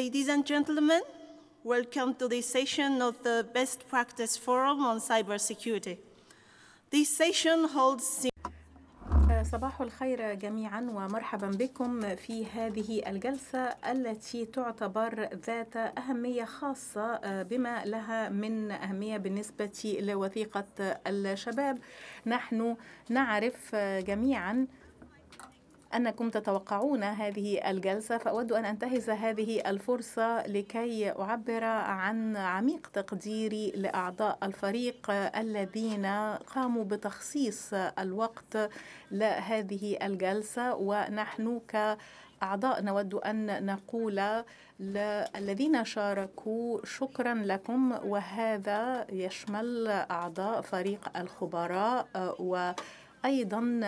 Ladies and gentlemen, welcome to this session of the Best Practice Forum on Cybersecurity. This session holds أه، صباح الخير جميعا ومرحبا بكم في هذه الجلسة التي تعتبر ذات أهمية خاصة أه، بما لها من أهمية بالنسبة لوثيقة الشباب نحن نعرف أه، جميعا أنكم تتوقعون هذه الجلسة فأود أن أنتهز هذه الفرصة لكي أعبر عن عميق تقديري لأعضاء الفريق الذين قاموا بتخصيص الوقت لهذه الجلسة ونحن ك أعضاء نود أن نقول للذين شاركوا شكرا لكم وهذا يشمل أعضاء فريق الخبراء و أيضا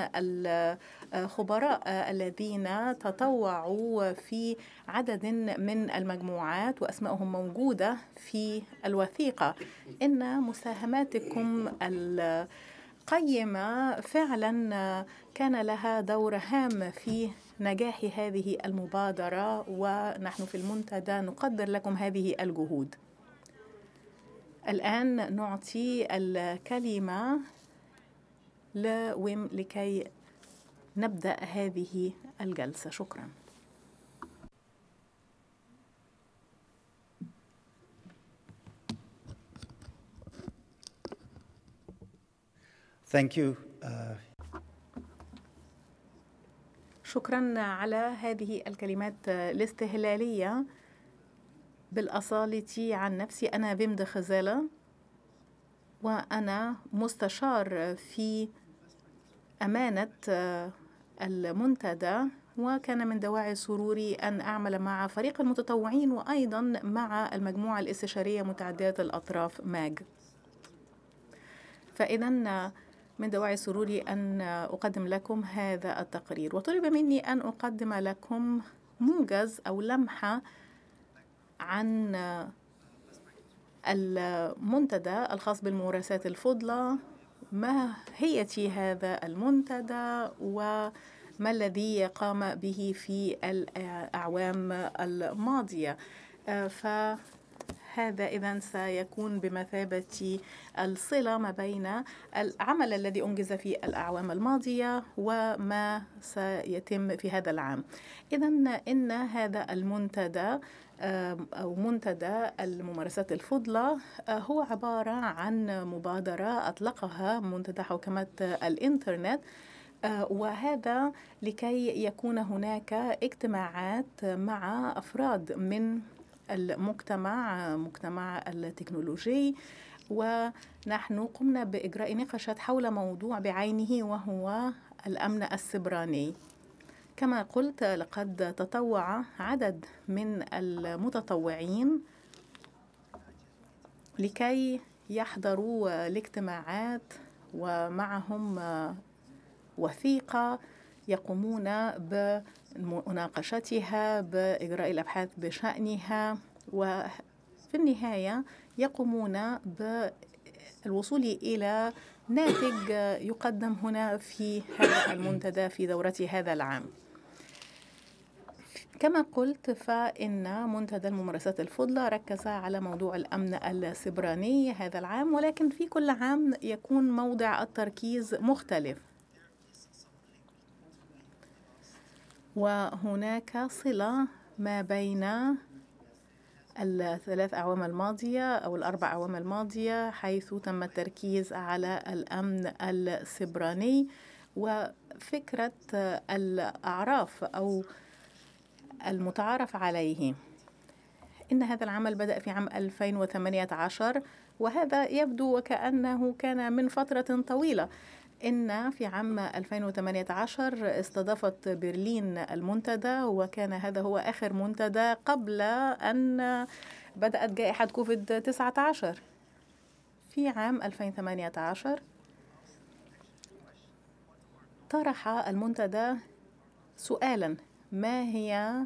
الخبراء الذين تطوعوا في عدد من المجموعات وأسمائهم موجودة في الوثيقة إن مساهماتكم القيمة فعلا كان لها دور هام في نجاح هذه المبادرة ونحن في المنتدى نقدر لكم هذه الجهود الآن نعطي الكلمة لاوم لكي نبدأ هذه الجلسة شكراً Thank you. Uh, شكرا على هذه الكلمات الاستهلالية بالأصالة عن نفسي أنا بمد خزالة وأنا مستشار في أمانة آه، المنتدى وكان من دواعي سروري أن أعمل مع فريق المتطوعين وأيضا مع المجموعة الاستشارية متعددة الأطراف ماج فإذا آه، من دواعي سروري أن آه، أقدم لكم هذا التقرير وطلب مني أن أقدم لكم موجز أو لمحة عن المنتدى الخاص بالممارسات الفضلى ماهية هذا المنتدى وما الذي قام به في الأعوام الماضية آه، فهذا إذا سيكون بمثابة الصلة ما بين العمل الذي أنجز في الأعوام الماضية وما سيتم في هذا العام إذا إن هذا المنتدى أو منتدى الممارسات الفضلة آه، هو عبارة عن مبادرة أطلقها منتدى حوكمة الإنترنت آه، وهذا لكي يكون هناك اجتماعات مع أفراد من المجتمع مجتمع التكنولوجي ونحن قمنا بإجراء نقاشات حول موضوع بعينه وهو الأمن السبراني كما قلت لقد تطوع عدد من المتطوعين لكي يحضروا الاجتماعات ومعهم وثيقة يقومون بمناقشتها بإجراء الأبحاث بشأنها وفي النهاية يقومون بالوصول إلى ناتج يقدم هنا في هذا المنتدى في دورة هذا العام كما قلت فإن منتدى الممارسات الفضلى ركز على موضوع الأمن السبراني هذا العام ولكن في كل عام يكون موضع التركيز مختلف وهناك صلة ما بين الثلاث أعوام الماضية أو الأربع أعوام الماضية حيث تم التركيز على الأمن السبراني وفكرة الأعراف أو المتعارف عليه إن هذا العمل بدأ في عام 2018 وهذا يبدو وكأنه كان من فترة طويلة إن في عام 2018 استضافت برلين المنتدى وكان هذا هو آخر منتدى قبل أن بدأت جائحة كوفيد 19 في عام 2018 طرح المنتدى سؤالا ما هي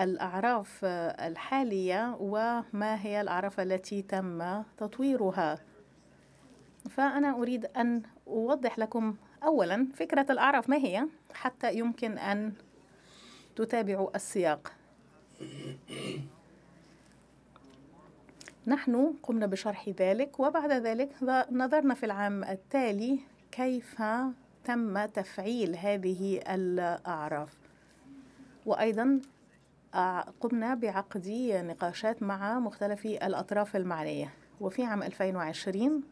الأعراف الحالية وما هي الأعراف التي تم تطويرها فأنا أريد أن أوضح لكم أولا فكرة الأعراف ما هي حتى يمكن أن تتابعوا السياق نحن قمنا بشرح ذلك وبعد ذلك نظرنا في العام التالي كيف تم تفعيل هذه الأعراف وأيضا آه، قمنا بعقد نقاشات مع مختلف الأطراف المعنية وفي عام 2020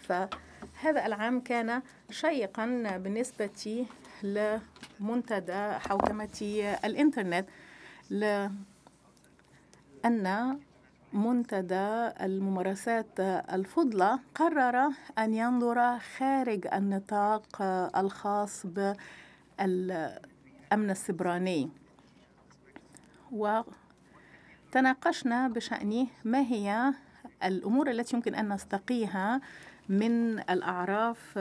فهذا العام كان شيقا بالنسبة لمنتدى حوكمة الإنترنت لأن منتدى الممارسات الفضلى قرر أن ينظر خارج النطاق الخاص بالأمن السبراني وتناقشنا بشأن ما هي الأمور التي يمكن أن نستقيها من الأعراف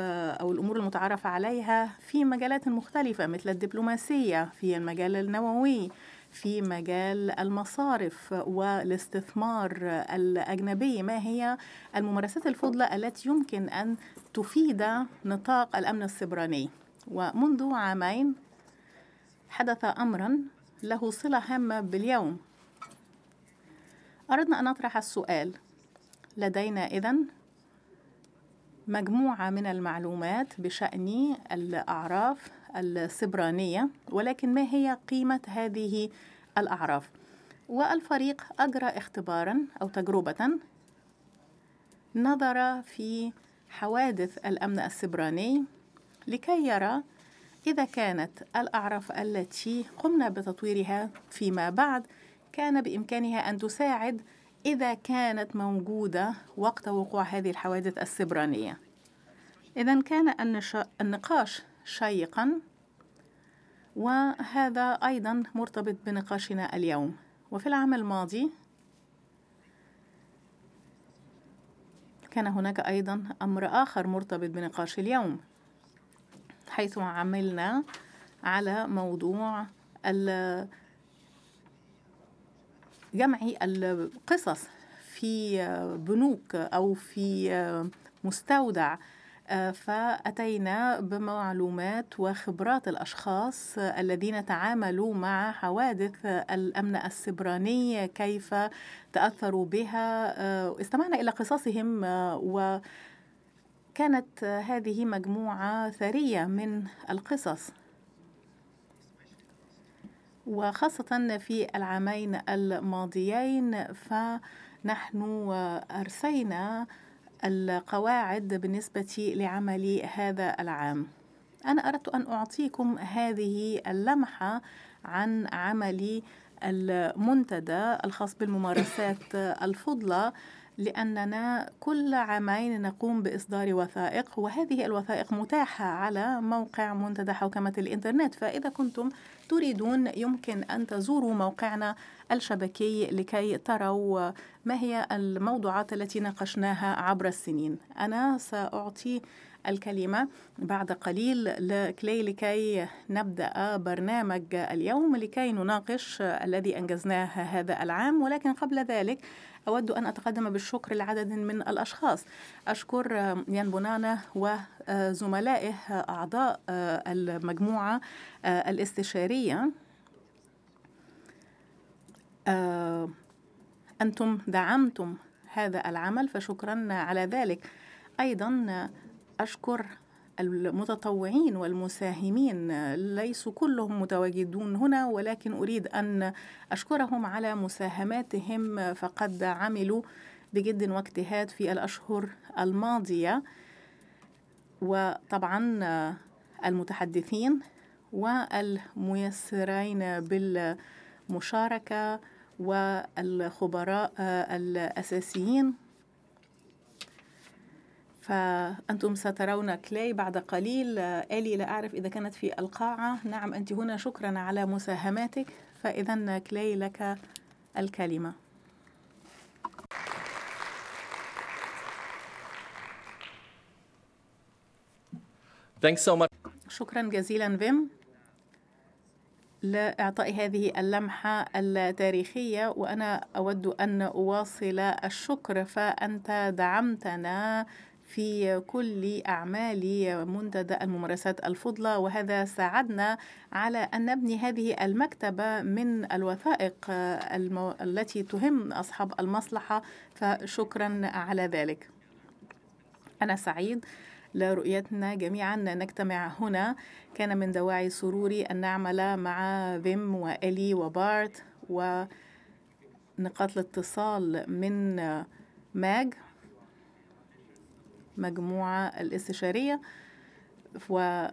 أو الأمور المتعارف عليها في مجالات مختلفة مثل الدبلوماسية في المجال النووي في مجال المصارف والاستثمار الأجنبي ما هي الممارسات الفضلى التي يمكن أن تفيد نطاق الأمن السبراني ومنذ عامين حدث أمرا له صلة هامة باليوم أردنا أن نطرح السؤال لدينا إذن مجموعة من المعلومات بشأن الأعراف السبرانية ولكن ما هي قيمة هذه الأعراف والفريق أجرى اختبارا أو تجربة نظر في حوادث الأمن السبراني لكي يرى إذا كانت الأعراف التي قمنا بتطويرها فيما بعد كان بإمكانها أن تساعد إذا كانت موجودة وقت وقوع هذه الحوادث السبرانية إذا كان النقاش شيقا وهذا أيضا مرتبط بنقاشنا اليوم وفي العام الماضي كان هناك أيضا أمر آخر مرتبط بنقاش اليوم حيث عملنا على موضوع جمع القصص في بنوك أو في مستودع فأتينا بمعلومات وخبرات الأشخاص الذين تعاملوا مع حوادث الأمن السبراني كيف تأثروا بها آه، استمعنا إلى قصصهم آه، و كانت هذه مجموعة ثرية من القصص وخاصة في العامين الماضيين فنحن أرسينا القواعد بالنسبة لعمل هذا العام أنا أردت أن أعطيكم هذه اللمحة عن عمل المنتدى الخاص بالممارسات الفضلى لأننا كل عامين نقوم بإصدار وثائق وهذه الوثائق متاحة على موقع منتدى حوكمة الإنترنت فإذا كنتم تريدون يمكن أن تزوروا موقعنا الشبكي لكي تروا ما هي الموضوعات التي ناقشناها عبر السنين أنا سأعطي الكلمة بعد قليل لكلي لكي نبدأ برنامج اليوم لكي نناقش الذي أنجزناه هذا العام ولكن قبل ذلك أود أن أتقدم بالشكر لعدد من الأشخاص أشكر يان بونانا وزملائه آه، آه، أعضاء آه، المجموعة الاستشارية أنتم دعمتم هذا العمل فشكرا على ذلك أيضا أشكر المتطوعين والمساهمين ليسوا كلهم متواجدون هنا ولكن أريد أن أشكرهم على مساهماتهم فقد عملوا بجد واجتهاد في الأشهر الماضية وطبعا المتحدثين والميسرين بالمشاركة والخبراء الأساسيين فأنتم سترون كلاي بعد قليل آلي لا أعرف إذا كانت في القاعة نعم أنت هنا شكرا على مساهماتك فإذا كلاي لك الكلمة Thanks so much. شكرا جزيلا فيم لإعطاء هذه اللمحة التاريخية وأنا أود أن أواصل الشكر فأنت دعمتنا في كل أعمال منتدى الممارسات الفضلى وهذا ساعدنا على أن نبني هذه المكتبة من الوثائق التي تهم أصحاب المصلحة فشكرا على ذلك أنا سعيد لرؤيتنا جميعا نجتمع هنا كان من دواعي سروري أن نعمل مع فيم وإلي وبارت ونقاط الاتصال من ماج المجموعة الاستشارية ونحن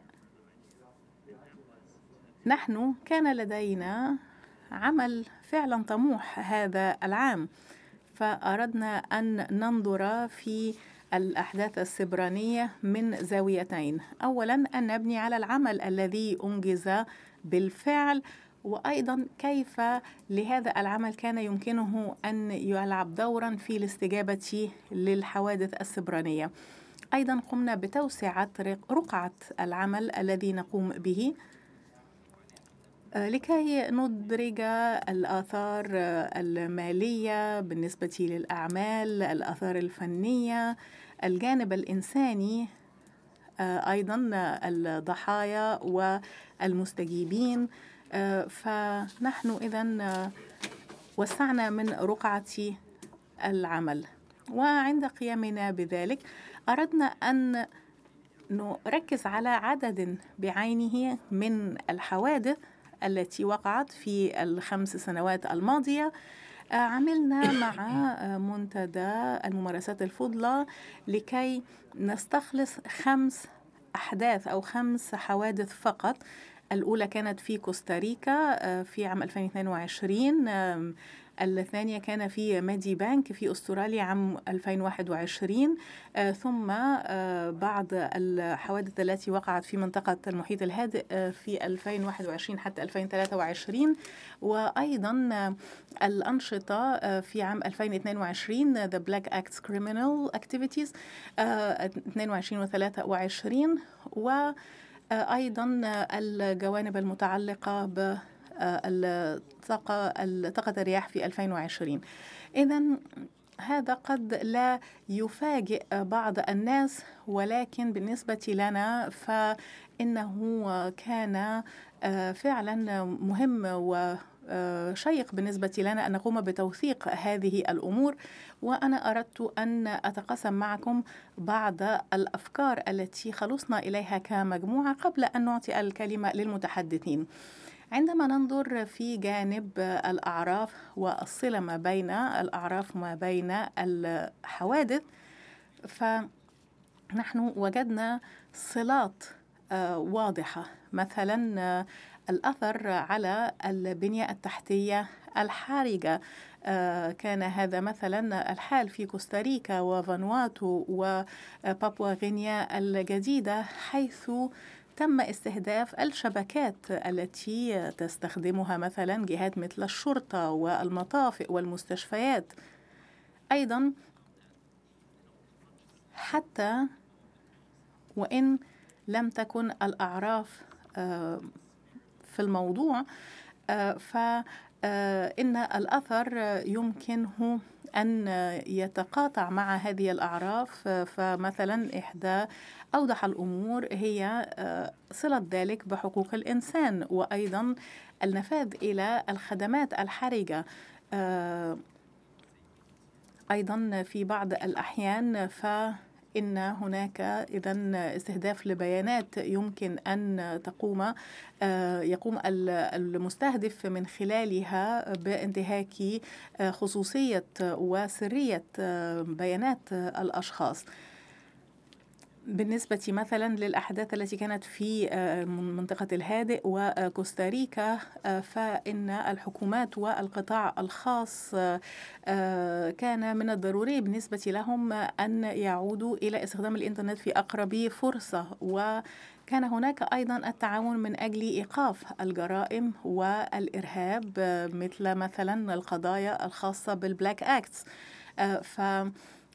كان لدينا عمل فعلا طموح هذا العام فأردنا أن ننظر في الأحداث السبرانية من زاويتين أولا أن نبني على العمل الذي أنجز بالفعل وأيضا كيف لهذا العمل كان يمكنه أن يلعب دورا في الاستجابة للحوادث السبرانية أيضا قمنا بتوسعة رقعة العمل الذي نقوم به آه، لكي ندرج الآثار المالية بالنسبة للأعمال الآثار الفنية الجانب الإنساني آه، أيضا الضحايا والمستجيبين آه، فنحن إذا آه، وسعنا من رقعة العمل وعند قيامنا بذلك أردنا أن نركز على عدد بعينه من الحوادث التي وقعت في الخمس سنوات الماضيه آه، عملنا مع منتدى الممارسات الفضلى لكي نستخلص خمس أحداث أو خمس حوادث فقط الأولى كانت في كوستاريكا آه، في عام 2022 الثانية كان في مادي بانك في أستراليا عام 2021 آه، ثم آه، بعض الحوادث التي وقعت في منطقة المحيط الهادئ في 2021 حتى 2023 وأيضا الأنشطة في عام 2022 The Black Acts Criminal Activities 22 و 23 و أيضا الجوانب المتعلقة ب آه، الطاقة طاقة الرياح في 2020 إذا هذا قد لا يفاجئ بعض الناس ولكن بالنسبة لنا فإنه كان آه، فعلا مهم و آه، شيق بالنسبة لنا أن نقوم بتوثيق هذه الأمور وأنا أردت أن أتقاسم معكم بعض الأفكار التي خلصنا إليها كمجموعة قبل أن نعطي الكلمة للمتحدثين عندما ننظر في جانب الأعراف والصلة ما بين الأعراف ما بين الحوادث فنحن وجدنا صلات آه، واضحة مثلا آه، الأثر على البنية التحتية الحارقة آه، كان هذا مثلا الحال في كوستاريكا وفانواتو وبابوا غينيا الجديدة حيث تم استهداف الشبكات التي تستخدمها مثلا جهات مثل الشرطة والمطافئ والمستشفيات أيضا حتى وإن لم تكن الأعراف آه، في الموضوع آه، فإن آه، الأثر يمكنه أن يتقاطع مع هذه الأعراف فمثلا إحدى أوضح الأمور هي آه، صلة ذلك بحقوق الإنسان وأيضا النفاذ إلى الخدمات الحرجة أيضا في بعض الأحيان ف ان هناك اذا استهداف لبيانات يمكن ان تقوم آه، يقوم المستهدف من خلالها بانتهاك آه، خصوصيه وسريه آه، بيانات الاشخاص بالنسبة مثلا للأحداث التي كانت في آه، منطقة الهادئ وكوستاريكا آه، فإن الحكومات والقطاع الخاص آه، كان من الضروري بالنسبة لهم أن يعودوا إلى استخدام الإنترنت في أقرب فرصة و كان هناك أيضا التعاون من أجل إيقاف الجرائم والإرهاب مثل مثلا القضايا الخاصة بالبلاك أكتس ف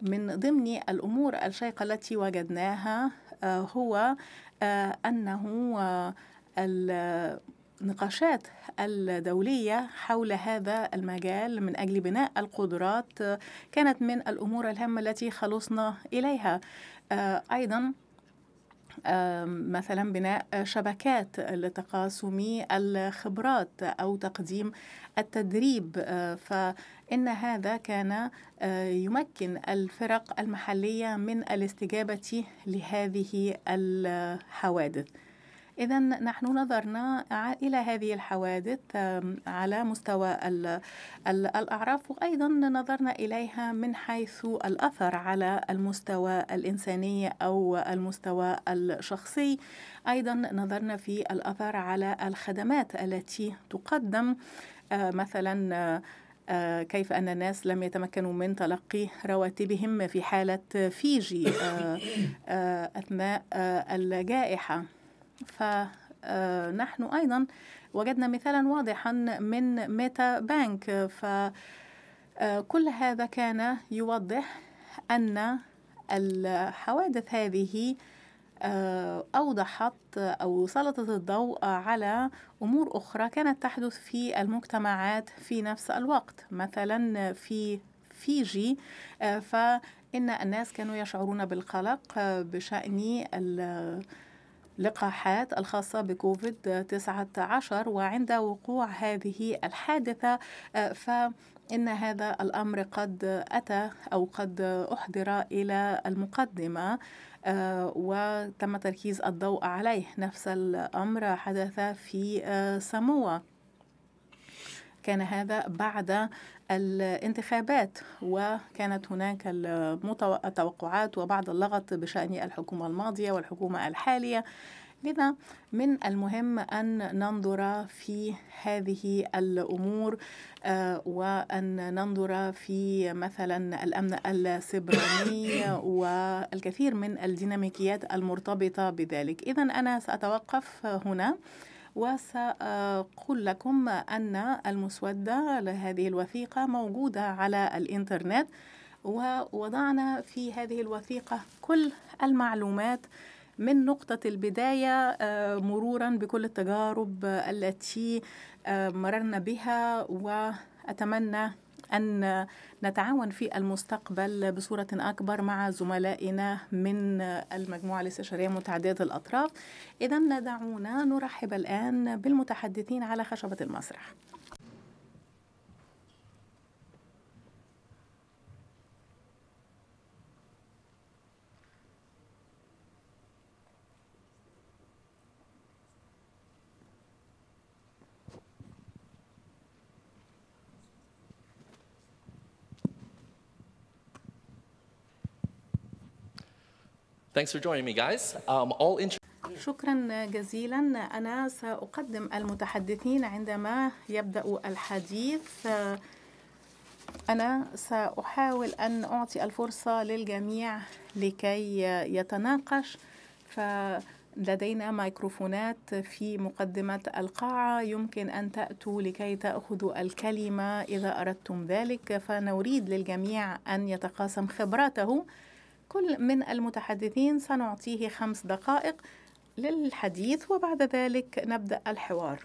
من ضمن الأمور الشيقة التي وجدناها آه، هو آه، أنه آه، النقاشات الدولية حول هذا المجال من أجل بناء القدرات كانت من الأمور الهامة التي خلصنا إليها أيضا مثلا بناء شبكات لتقاسم الخبرات او تقديم التدريب ف ان هذا كان آه، يمكن الفرق المحليه من الاستجابه لهذه الحوادث إذا نحن نظرنا إلى هذه الحوادث على مستوى الأعراف وأيضا نظرنا إليها من حيث الأثر على المستوى الإنساني أو المستوى الشخصي أيضا نظرنا في الأثر على الخدمات التي تقدم آه، مثلا آه، آه، كيف أن الناس لم يتمكنوا من تلقي رواتبهم في حالة فيجي آه، آه، أثناء الجائحة فنحن أيضا وجدنا مثالا واضحا من ميتا بانك فكل هذا كان يوضح أن الحوادث هذه آه، أوضحت أو سلطت الضوء على أمور أخرى كانت تحدث في المجتمعات في نفس الوقت مثلا في فيجي آه، فإن الناس كانوا يشعرون بالقلق آه، بشأن اللقاحات الخاصة بكوفيد 19 وعند وقوع هذه الحادثة ف إن هذا الأمر قد أتى أو قد أحضر إلى المقدمة آه، وتم تركيز الضوء عليه نفس الأمر حدث في آه، ساموا كان هذا بعد الانتخابات وكانت هناك التوقعات وبعض اللغط بشأن الحكومة الماضية والحكومة الحالية لذا من المهم أن ننظر في هذه الأمور آه، وأن ننظر في مثلا الأمن السبراني والكثير من الديناميكيات المرتبطة بذلك إذا أنا سأتوقف هنا وسأقول لكم أن المسودة لهذه الوثيقة موجودة على الإنترنت ووضعنا في هذه الوثيقة كل المعلومات من نقطة البداية آه، مرورا بكل التجارب التي آه، مررنا بها وأتمنى أن نتعاون في المستقبل بصورة أكبر مع زملائنا من المجموعة الاستشارية متعددة الأطراف إذا دعونا نرحب الآن بالمتحدثين على خشبة المسرح Thanks for joining me, guys. Um, all شكرا جزيلا أنا سأقدم المتحدثين عندما يبدأ الحديث أنا سأحاول أن أعطي الفرصة للجميع لكي يتناقش فلدينا ميكروفونات في مقدمة القاعة يمكن أن تأتوا لكي تأخذوا الكلمة إذا أردتم ذلك فنريد للجميع أن يتقاسم خبراته كل من المتحدثين سنعطيه خمس دقائق للحديث وبعد ذلك نبدأ الحوار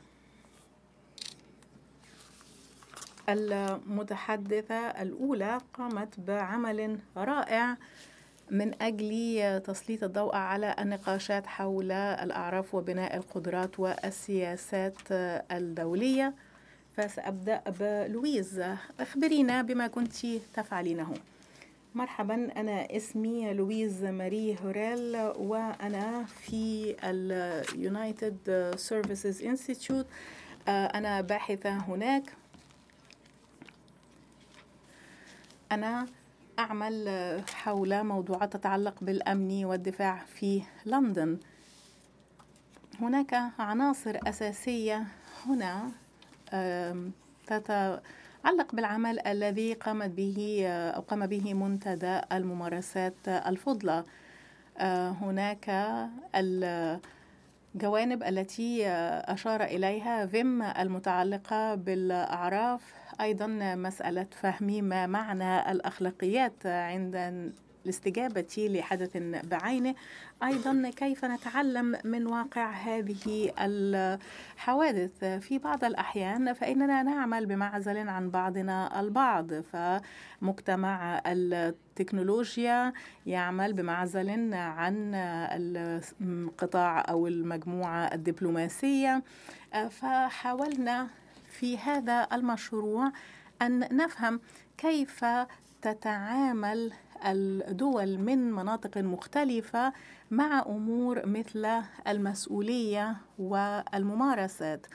المتحدثة الأولى قامت بعمل رائع من أجل تسليط الضوء على النقاشات حول الأعراف وبناء القدرات والسياسات الدولية فسأبدأ بلويز أخبرينا بما كنت تفعلينه مرحبا أنا اسمي لويز ماري هوريل وأنا في اليونايتد سيرفيسز انستيتيوت أنا باحثة هناك أنا أعمل حول موضوعات تتعلق بالأمن والدفاع في لندن هناك عناصر أساسية هنا تتعلق علق بالعمل الذي قامت به أو قام به منتدى الممارسات الفضلى آه، هناك الجوانب التي آه، أشار إليها فيم المتعلقة بالأعراف أيضا مسألة فهم ما معنى الأخلاقيات عند الاستجابة لحدث بعينه أيضا كيف نتعلم من واقع هذه الحوادث في بعض الأحيان فإننا نعمل بمعزل عن بعضنا البعض فمجتمع التكنولوجيا يعمل بمعزل عن القطاع أو المجموعة الدبلوماسية فحاولنا في هذا المشروع أن نفهم كيف تتعامل الدول من مناطق مختلفة مع أمور مثل المسؤولية والممارسات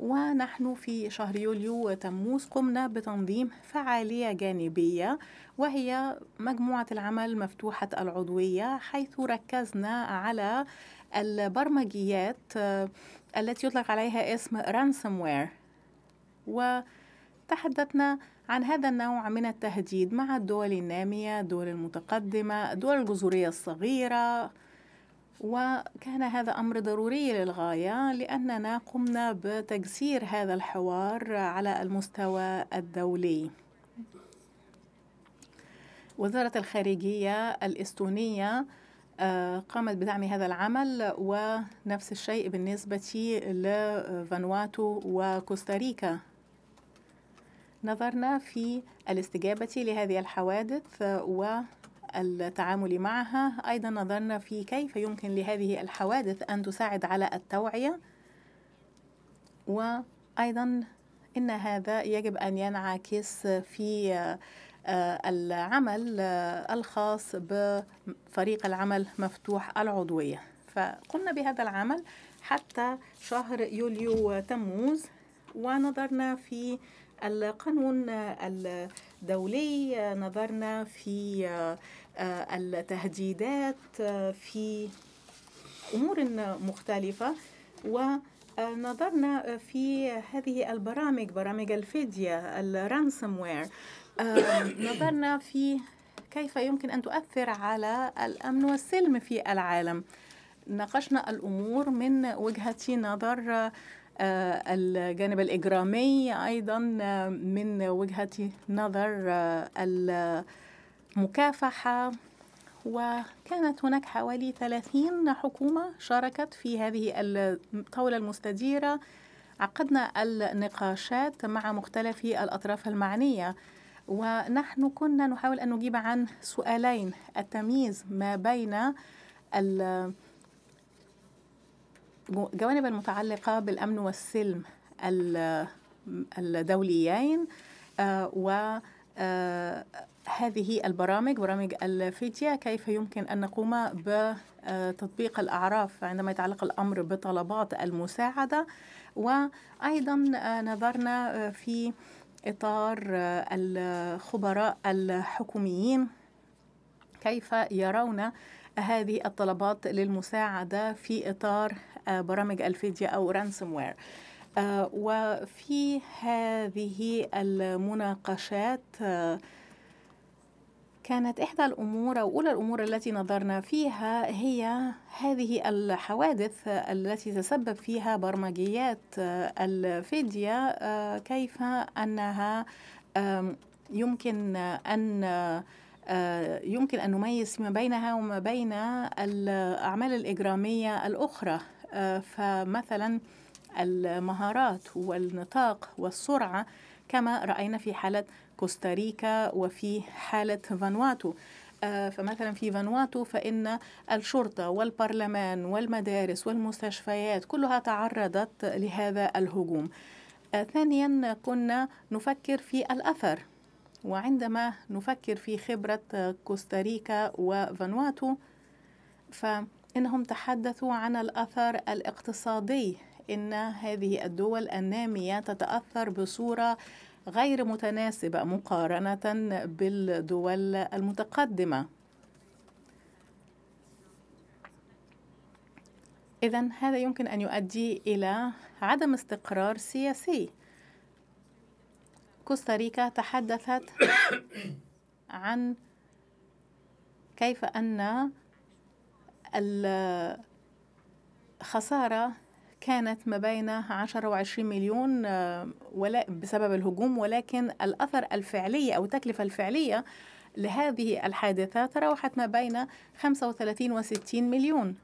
ونحن في شهر يوليو وتموز قمنا بتنظيم فعالية جانبية وهي مجموعة العمل مفتوحة العضوية حيث ركزنا على البرمجيات آه، التي يطلق عليها اسم رانسوم وير وتحدثنا عن هذا النوع من التهديد مع الدول النامية الدول المتقدمة الدول الجزرية الصغيرة وكان هذا أمر ضروري للغاية لأننا قمنا بتجسير هذا الحوار على المستوى الدولي وزارة الخارجية الإستونية آه، قامت بدعم هذا العمل ونفس الشيء بالنسبة لفانواتو وكوستاريكا نظرنا في الاستجابة لهذه الحوادث والتعامل معها أيضا نظرنا في كيف يمكن لهذه الحوادث أن تساعد على التوعية وأيضا إن هذا يجب أن ينعكس في آه، العمل آه، الخاص بفريق العمل مفتوح العضوية فقمنا بهذا العمل حتى شهر يوليو تموز ونظرنا في القانون الدولي نظرنا في آه، التهديدات آه، في امور مختلفه ونظرنا آه، في هذه البرامج برامج الفديه الرانسوم وير نظرنا في كيف يمكن ان تؤثر على الامن والسلم في العالم ناقشنا الامور من وجهه نظر آه، الجانب الإجرامي أيضا آه، من وجهة نظر آه، المكافحة وكانت هناك حوالي 30 حكومة شاركت في هذه الطاولة المستديرة عقدنا النقاشات مع مختلف الأطراف المعنية ونحن كنا نحاول أن نجيب عن سؤالين التمييز ما بين الجوانب المتعلقة بالأمن والسلم الدوليين آه، و آه، هذه البرامج برامج الفيديا كيف يمكن أن نقوم بتطبيق آه، الأعراف عندما يتعلق الأمر بطلبات المساعدة وأيضا نظرنا في إطار الخبراء الحكوميين كيف يرون هذه الطلبات للمساعدة في إطار آه، برامج الفيديا أو رانسوم آه، وير وفي هذه المناقشات آه، كانت إحدى الأمور أو أولى الأمور التي نظرنا فيها هي هذه الحوادث التي تسبب فيها برمجيات الفيديا كيف أنها يمكن أن يمكن أن نميز ما بينها وما بين الأعمال الإجرامية الأخرى فمثلا المهارات والنطاق والسرعة كما رأينا في حالة كوستاريكا وفي حالة فانواتو آه، فمثلا في فانواتو فإن الشرطة والبرلمان والمدارس والمستشفيات كلها تعرضت لهذا الهجوم آه، ثانيا كنا نفكر في الأثر وعندما نفكر في خبرة كوستاريكا وفانواتو ف انهم تحدثوا عن الاثر الاقتصادي ان هذه الدول الناميه تتاثر بصوره غير متناسبه مقارنه بالدول المتقدمه اذا هذا يمكن ان يؤدي الى عدم استقرار سياسي كوستاريكا تحدثت عن كيف ان الخسارة كانت ما بين 10 و 20 مليون آه، ولا بسبب الهجوم ولكن الأثر الفعلي أو التكلفة الفعلية لهذه الحادثة تراوحت ما بين 35 و 60 مليون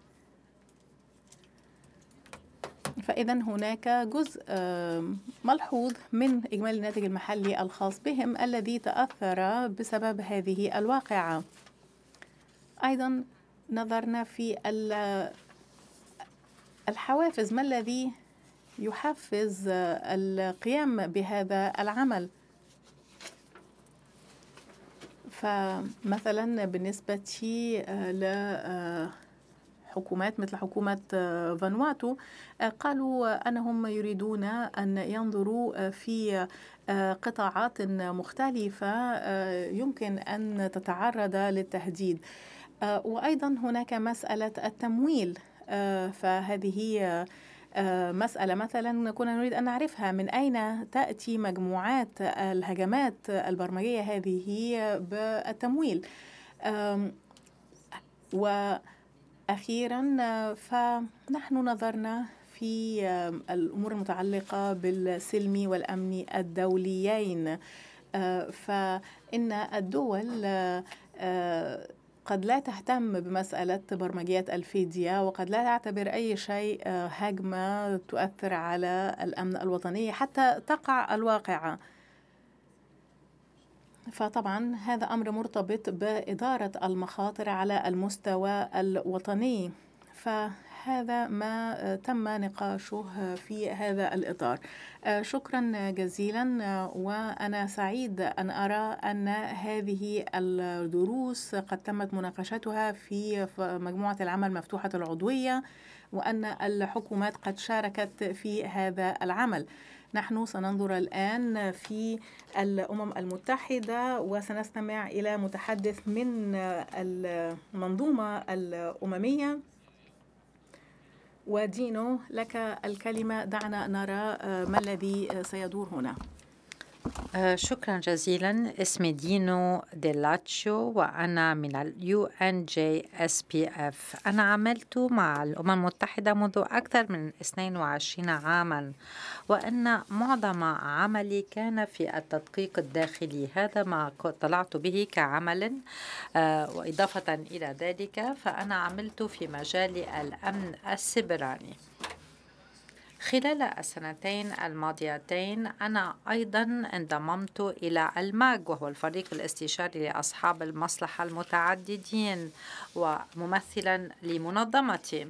فإذا هناك جزء آه، ملحوظ من إجمالي الناتج المحلي الخاص بهم الذي تأثر بسبب هذه الواقعة أيضا نظرنا في الحوافز ما الذي يحفز القيام بهذا العمل فمثلا بالنسبة آه، لحكومات آه، مثل حكومة آه، فانواتو قالوا أنهم يريدون أن ينظروا في قطاعات مختلفة يمكن أن تتعرض للتهديد آه، وأيضا هناك مسألة التمويل آه، فهذه آه، مسألة مثلا كنا نريد أن نعرفها من أين تأتي مجموعات الهجمات البرمجية هذه بالتمويل وأخيرا فنحن نظرنا في الأمور المتعلقة بالسلم والأمن الدوليين فإن الدول قد لا تهتم بمسألة برمجيات الفيديا وقد لا تعتبر أي شيء آه، هجمة تؤثر على الأمن الوطني حتى تقع الواقعة فطبعا هذا أمر مرتبط بإدارة المخاطر على المستوى الوطني ف هذا ما آه، تم نقاشه في هذا الإطار آه، شكرا جزيلا آه، وأنا سعيد أن أرى أن هذه الدروس قد تمت مناقشتها في مجموعة العمل مفتوحة العضوية وأن الحكومات قد شاركت في هذا العمل نحن سننظر الآن في الأمم المتحدة وسنستمع إلى متحدث من المنظومة الأممية ودينو لك الكلمة دعنا نرى آه، ما الذي آه، سيدور هنا آه، شكرا جزيلا اسمي دينو ديلاتشو وأنا من الـ UNJSPF أنا عملت مع الأمم المتحدة منذ أكثر من 22 عاما وأن معظم عملي كان في التدقيق الداخلي هذا ما طلعت به كعمل آه، وإضافة إلى ذلك فأنا عملت في مجال الأمن السبراني خلال السنتين الماضيتين أنا أيضا انضممت إلى الماج وهو الفريق الاستشاري لأصحاب المصلحة المتعددين وممثلا لمنظمتي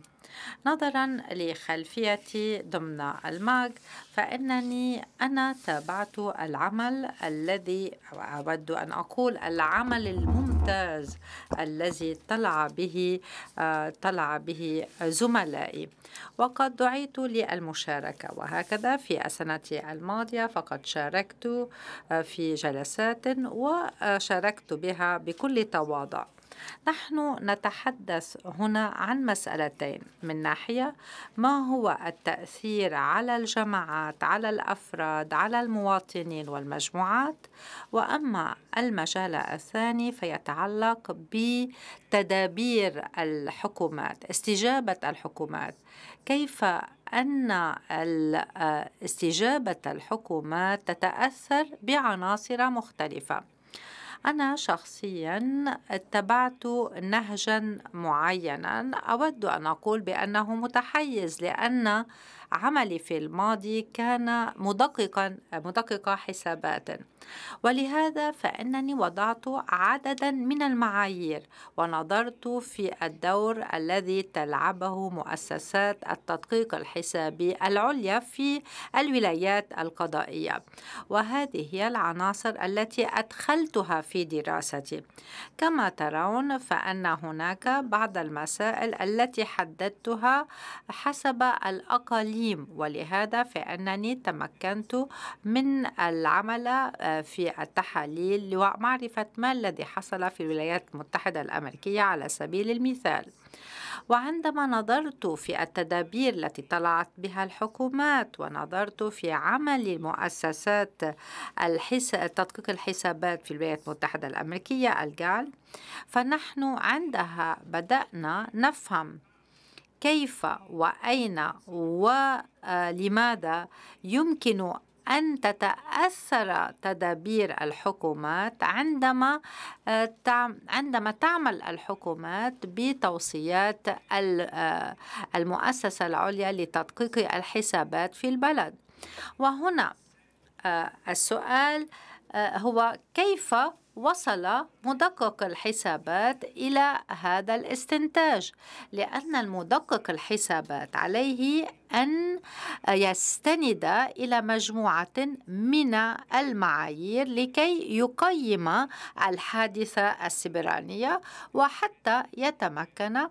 نظرا لخلفيتي ضمن الماغ فإنني أنا تابعت العمل الذي أود أن أقول العمل الممتاز الذي طلع به آه، طلع به زملائي وقد دعيت للمشاركة وهكذا في السنة الماضية فقد شاركت آه، في جلسات وشاركت بها بكل تواضع نحن نتحدث هنا عن مسألتين من ناحية ما هو التأثير على الجماعات على الأفراد على المواطنين والمجموعات وأما المجال الثاني فيتعلق بتدابير الحكومات استجابة الحكومات كيف أن آه، استجابة الحكومات تتأثر بعناصر مختلفة أنا شخصيا اتبعت نهجا معينا أود أن أقول بأنه متحيز لأن عملي في الماضي كان مدققا مدققة حسابات ولهذا فإنني وضعت عددا من المعايير ونظرت في الدور الذي تلعبه مؤسسات التدقيق الحسابي العليا في الولايات القضائية وهذه هي العناصر التي أدخلتها في دراستي كما ترون فأن هناك بعض المسائل التي حددتها حسب الأقاليم التقييم ولهذا فأنني تمكنت من العمل آه، في التحاليل ومعرفة ما الذي حصل في الولايات المتحدة الأمريكية على سبيل المثال وعندما نظرت في التدابير التي طلعت بها الحكومات ونظرت في عمل مؤسسات الحس... تدقيق الحسابات في الولايات المتحدة الأمريكية الجال فنحن عندها بدأنا نفهم كيف وأين ولماذا آه، يمكن أن تتأثر تدابير الحكومات عندما آه، عندما تعمل الحكومات بتوصيات آه، المؤسسة العليا لتدقيق الحسابات في البلد وهنا السؤال آه، هو كيف وصل مدقق الحسابات إلى هذا الاستنتاج لأن المدقق الحسابات عليه أن يستند إلى مجموعة من المعايير لكي يقيم الحادثة السبرانية وحتى يتمكن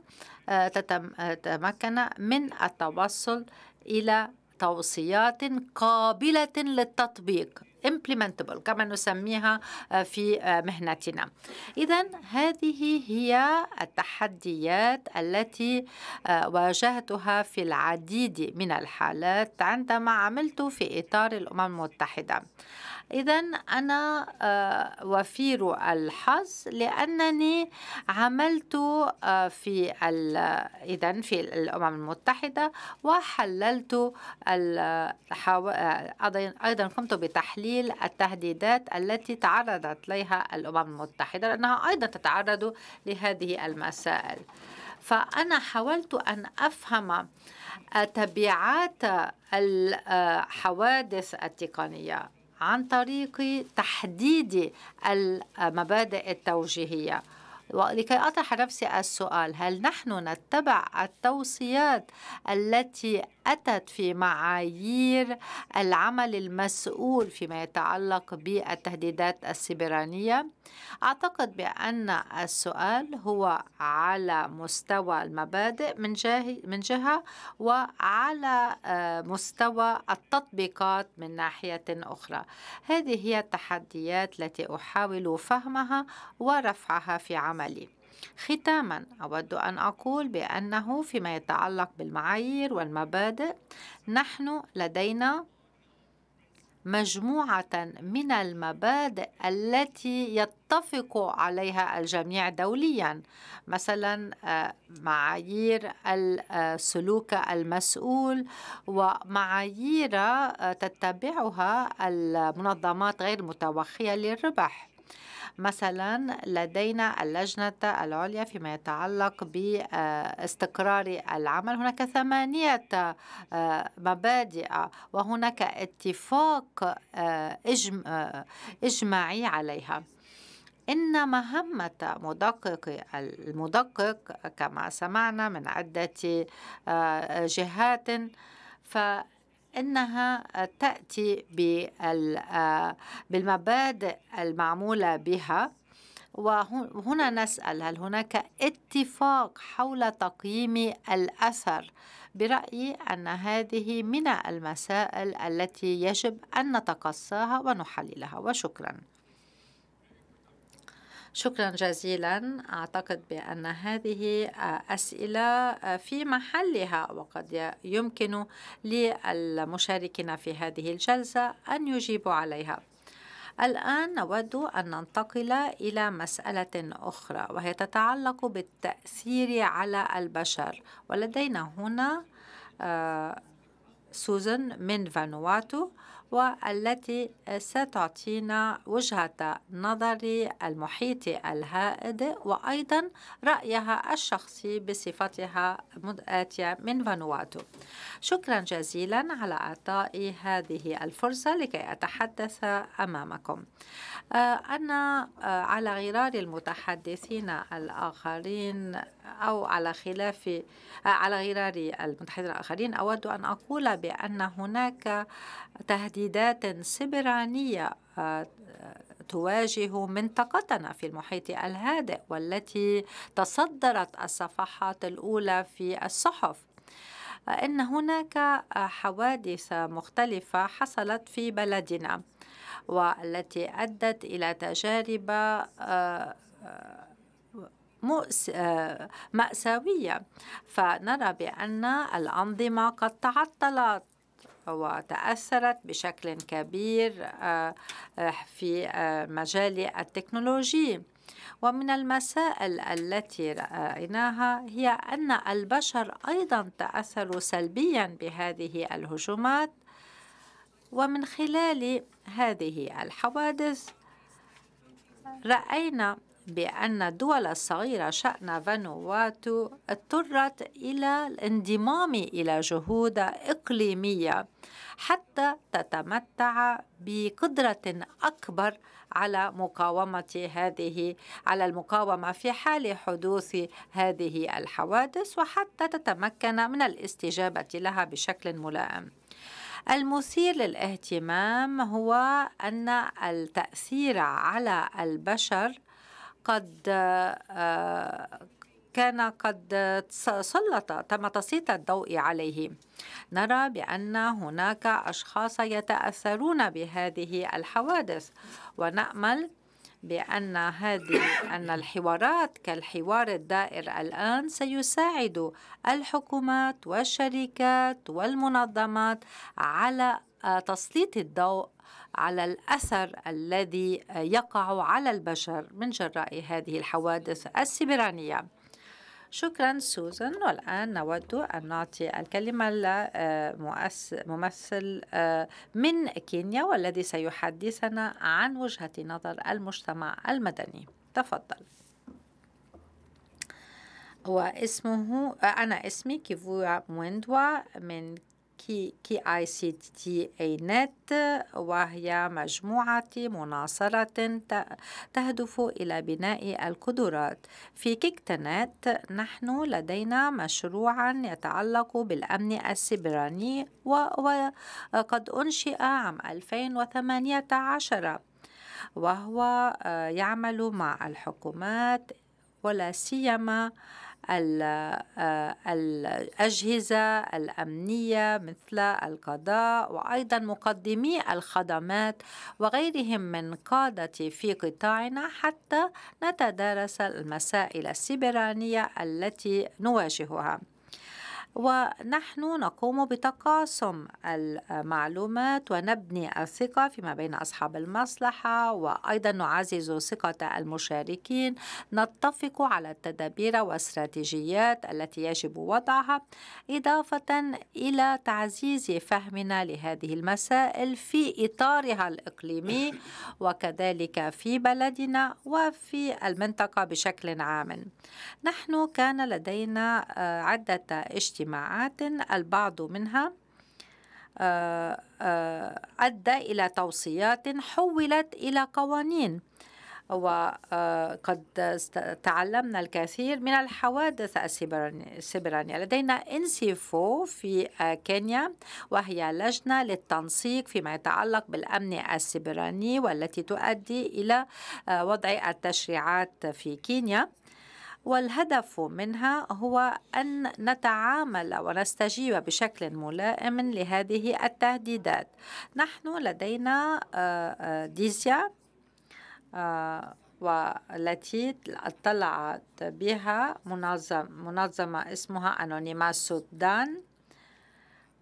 آه، تتمكن من التوصل إلى توصيات قابلة للتطبيق implementable كما نسميها آه، في آه، مهنتنا إذا هذه هي التحديات التي آه، واجهتها في العديد من الحالات عندما عملت في إطار الأمم المتحدة إذا أنا آه، وفير الحظ لأنني عملت آه، في إذا في الأمم المتحدة وحللت آه، أيضا قمت بتحليل التهديدات التي تعرضت لها الأمم المتحدة لأنها أيضا تتعرض لهذه المسائل فأنا حاولت أن أفهم تبعات الحوادث التقنية عن طريق تحديد المبادئ التوجيهيه ولكي أطرح نفسي السؤال هل نحن نتبع التوصيات التي أتت في معايير العمل المسؤول فيما يتعلق بالتهديدات السبرانية أعتقد بأن السؤال هو على مستوى المبادئ من, من جهة وعلى آه، مستوى التطبيقات من ناحية أخرى هذه هي التحديات التي أحاول فهمها ورفعها في عمل عملي ختاما أود أن أقول بأنه فيما يتعلق بالمعايير والمبادئ نحن لدينا مجموعة من المبادئ التي يتفق عليها الجميع دوليا مثلا آه، معايير السلوك آه، المسؤول ومعايير آه، تتبعها المنظمات غير متوخية للربح مثلا لدينا اللجنة العليا فيما يتعلق باستقرار العمل هناك ثمانية آه، مبادئ وهناك اتفاق آه، آه، إجماعي عليها إن مهمة مدقق المدقق كما سمعنا من عدة جهات انها تاتي آه، بالمبادئ المعموله بها وهنا نسال هل هناك اتفاق حول تقييم الاثر برايي ان هذه من المسائل التي يجب ان نتقصاها ونحللها وشكرا شكرا جزيلا أعتقد بأن هذه أسئلة في محلها وقد يمكن للمشاركين في هذه الجلسة أن يجيبوا عليها الآن نود أن ننتقل إلى مسألة أخرى وهي تتعلق بالتأثير على البشر ولدينا هنا آه، سوزن من فانواتو والتي ستعطينا وجهة نظر المحيط الهائد وأيضا رأيها الشخصي بصفتها مدآتية من فانواتو شكرا جزيلا على إعطائي هذه الفرصة لكي أتحدث أمامكم آه، أنا آه، على غرار المتحدثين الآخرين أو على خلاف على غرار المتحدثين الآخرين أود أن أقول بأن هناك تهديدات سبرانية آه، تواجه منطقتنا في المحيط الهادئ والتي تصدرت الصفحات الأولى في الصحف إن هناك حوادث مختلفة حصلت في بلدنا والتي أدت إلى تجارب آه، آه، آه، مأساوية فنرى بأن الأنظمة قد تعطلت وتأثرت بشكل كبير آه، آه، في مجال التكنولوجي ومن المسائل التي رأيناها هي أن البشر أيضا تأثروا سلبيا بهذه الهجمات ومن خلال هذه الحوادث رأينا بأن الدول الصغيرة شأن فانواتو اضطرت إلى الانضمام إلى جهود إقليمية حتى تتمتع بقدرة أكبر على مقاومة هذه على المقاومة في حال حدوث هذه الحوادث وحتى تتمكن من الاستجابة لها بشكل ملائم. المثير للاهتمام هو أن التأثير على البشر قد آه، كان قد سلط تم تسليط الضوء عليه نرى بأن هناك أشخاص يتأثرون بهذه الحوادث ونأمل بأن هذه أن الحوارات كالحوار الدائر الآن سيساعد الحكومات والشركات والمنظمات على آه، تسليط الضوء على الأثر الذي يقع على البشر من جراء هذه الحوادث السبرانية شكرا سوزان والآن نود أن نعطي الكلمة لممثل آه، من كينيا والذي سيحدثنا عن وجهة نظر المجتمع المدني تفضل واسمه آه، أنا اسمي كيفويا مويندوا من كي, كي آي سي تي أي نت وهي مجموعة مناصرة تهدف إلى بناء القدرات في كيكتنت نحن لدينا مشروعا يتعلق بالأمن السبراني وقد أنشئ عام 2018 وهو آه، يعمل مع الحكومات ولا سيما آه، الأجهزة الأمنية مثل القضاء وأيضا مقدمي الخدمات وغيرهم من قادة في قطاعنا حتى نتدارس المسائل السبرانية التي نواجهها ونحن نقوم بتقاسم المعلومات ونبني الثقة فيما بين أصحاب المصلحة وأيضا نعزز ثقة المشاركين نتفق على التدابير والاستراتيجيات التي يجب وضعها إضافة إلى تعزيز فهمنا لهذه المسائل في إطارها الإقليمي وكذلك في بلدنا وفي المنطقة بشكل عام نحن كان لدينا عدة اجتماعات اجتماعات البعض منها آه، آه، أدى إلى توصيات حولت إلى قوانين وقد آه، تعلمنا الكثير من الحوادث السبرانية لدينا إنسيفو في كينيا وهي لجنة للتنسيق فيما يتعلق بالأمن السبراني والتي تؤدي إلى وضع التشريعات في كينيا والهدف منها هو أن نتعامل ونستجيب بشكل ملائم لهذه التهديدات نحن لدينا آه، آه، ديزيا آه، والتي اطلعت بها منظمة, اسمها أنونيما سودان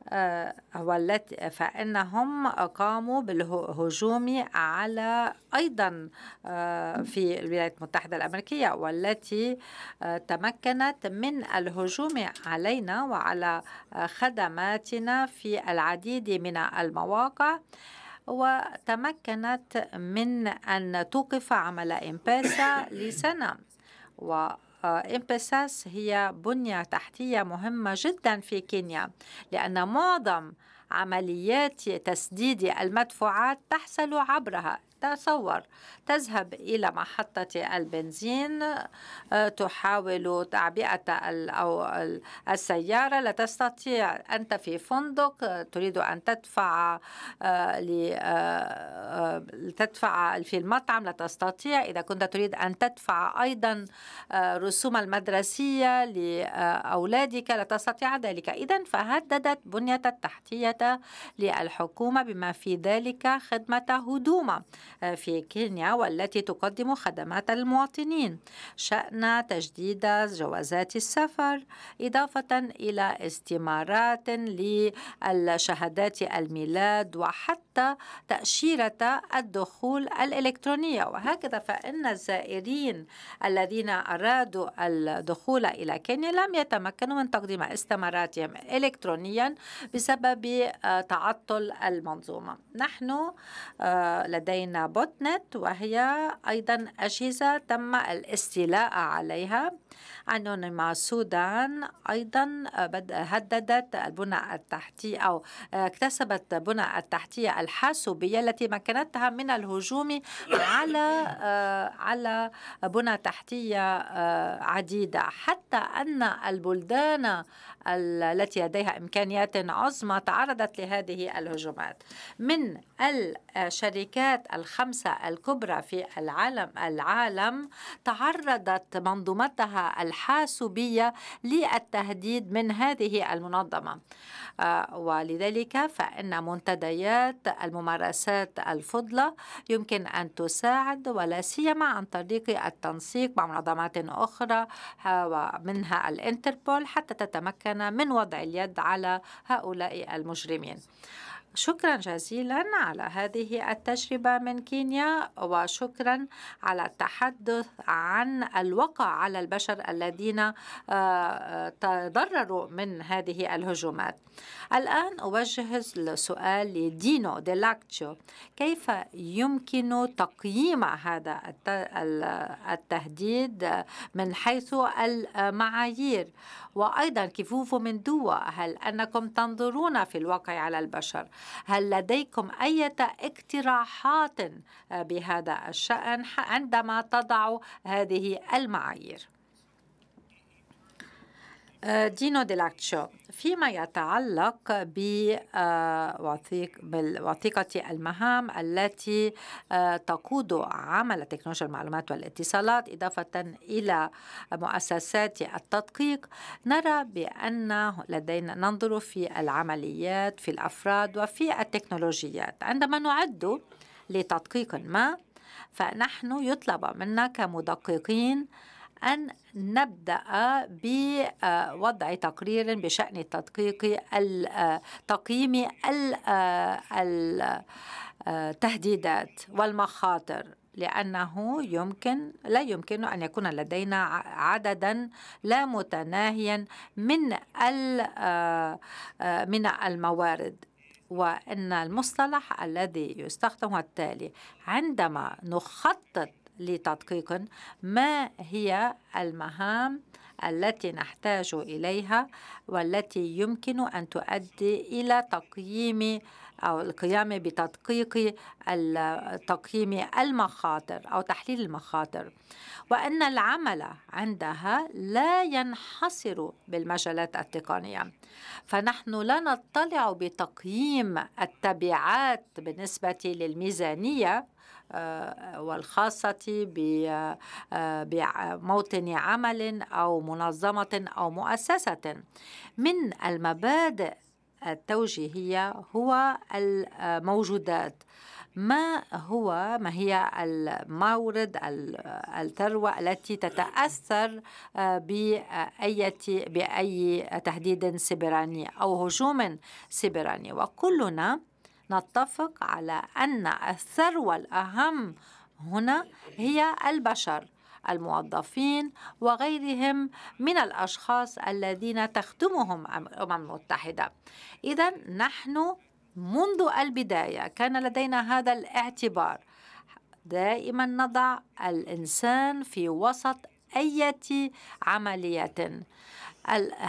آه، والتي فإنهم قاموا بالهجوم على أيضا آه، في الولايات المتحدة الأمريكية والتي آه، تمكنت من الهجوم علينا وعلى خدماتنا في العديد من المواقع وتمكنت من أن توقف عمل إمباسا لسنة آه، إمبساس هي بنية تحتية مهمة جدا في كينيا لأن معظم عمليات تسديد المدفوعات تحصل عبرها تصور تذهب إلى محطة البنزين آه، تحاول تعبئة أو السيارة لا تستطيع أنت في فندق تريد أن تدفع آه، آه، تدفع في المطعم لا تستطيع إذا كنت تريد أن تدفع أيضا رسوم المدرسية لأولادك لا تستطيع ذلك إذا فهددت بنية التحتية للحكومة بما في ذلك خدمة هدومة آه، في كينيا والتي تقدم خدمات المواطنين شأن تجديد جوازات السفر إضافة إلى استمارات للشهادات الميلاد وحتى حتى تأشيرة الدخول الإلكترونية وهكذا فإن الزائرين الذين أرادوا الدخول إلى كينيا لم يتمكنوا من تقديم استماراتهم إلكترونيا بسبب آه، تعطل المنظومة نحن آه، لدينا بوتنت وهي أيضا أجهزة تم الاستيلاء عليها عنهم مع السودان أيضا آه، هددت البنى التحتية أو آه، اكتسبت بنى التحتية الحاسوبية التي مكنتها من الهجوم على آه، على بنى تحتية عديدة حتى أن البلدان التي لديها إمكانيات عظمى تعرضت لهذه الهجمات من الشركات الخمسة الكبرى في العالم العالم تعرضت منظومتها الحاسوبية الحاسوبية للتهديد من هذه المنظمة آه، ولذلك فإن منتديات الممارسات الفضلة يمكن أن تساعد ولا سيما عن طريق التنسيق مع منظمات أخرى آه، ومنها الانتربول حتى تتمكن من وضع اليد على هؤلاء المجرمين شكرا جزيلا على هذه التجربة من كينيا وشكرا على التحدث عن الوقع على البشر الذين آه، آه، تضرروا من هذه الهجومات الآن أوجه السؤال لدينو ديلاكتشو كيف يمكن تقييم هذا التهديد من حيث المعايير وأيضا كفوف من دوا هل أنكم تنظرون في الواقع على البشر هل لديكم أي اقتراحات بهذا الشأن عندما تضع هذه المعايير؟ آه، دينو ديلاكتشو فيما يتعلق بوثيقة آه، المهام التي آه، تقود عمل تكنولوجيا المعلومات والاتصالات إضافة إلى مؤسسات التدقيق نرى بأن لدينا ننظر في العمليات في الأفراد وفي التكنولوجيات عندما نعد لتدقيق ما فنحن يطلب منا كمدققين أن نبدأ بوضع آه، تقرير بشأن التدقيق التقييم آه، التهديدات آه، والمخاطر لأنه يمكن لا يمكن أن يكون لدينا عددا لا متناهيا من من الموارد وأن المصطلح الذي يستخدم هو التالي عندما نخطط لتدقيق ما هي المهام التي نحتاج إليها والتي يمكن أن تؤدي إلى تقييم أو القيام بتدقيق تقييم المخاطر أو تحليل المخاطر وأن العمل عندها لا ينحصر بالمجالات التقنية فنحن لا نطلع بتقييم التبعات بالنسبة للميزانية والخاصة بموطن عمل أو منظمة أو مؤسسة من المبادئ التوجيهية هو الموجودات ما هو ما هي المورد الثروة التي تتأثر آه، بأي بأي تهديد سبراني أو هجوم سبراني وكلنا نتفق على أن الثروة الأهم هنا هي البشر الموظفين وغيرهم من الأشخاص الذين تخدمهم الأمم المتحدة إذا نحن منذ البداية كان لدينا هذا الاعتبار دائما نضع الإنسان في وسط أي عملية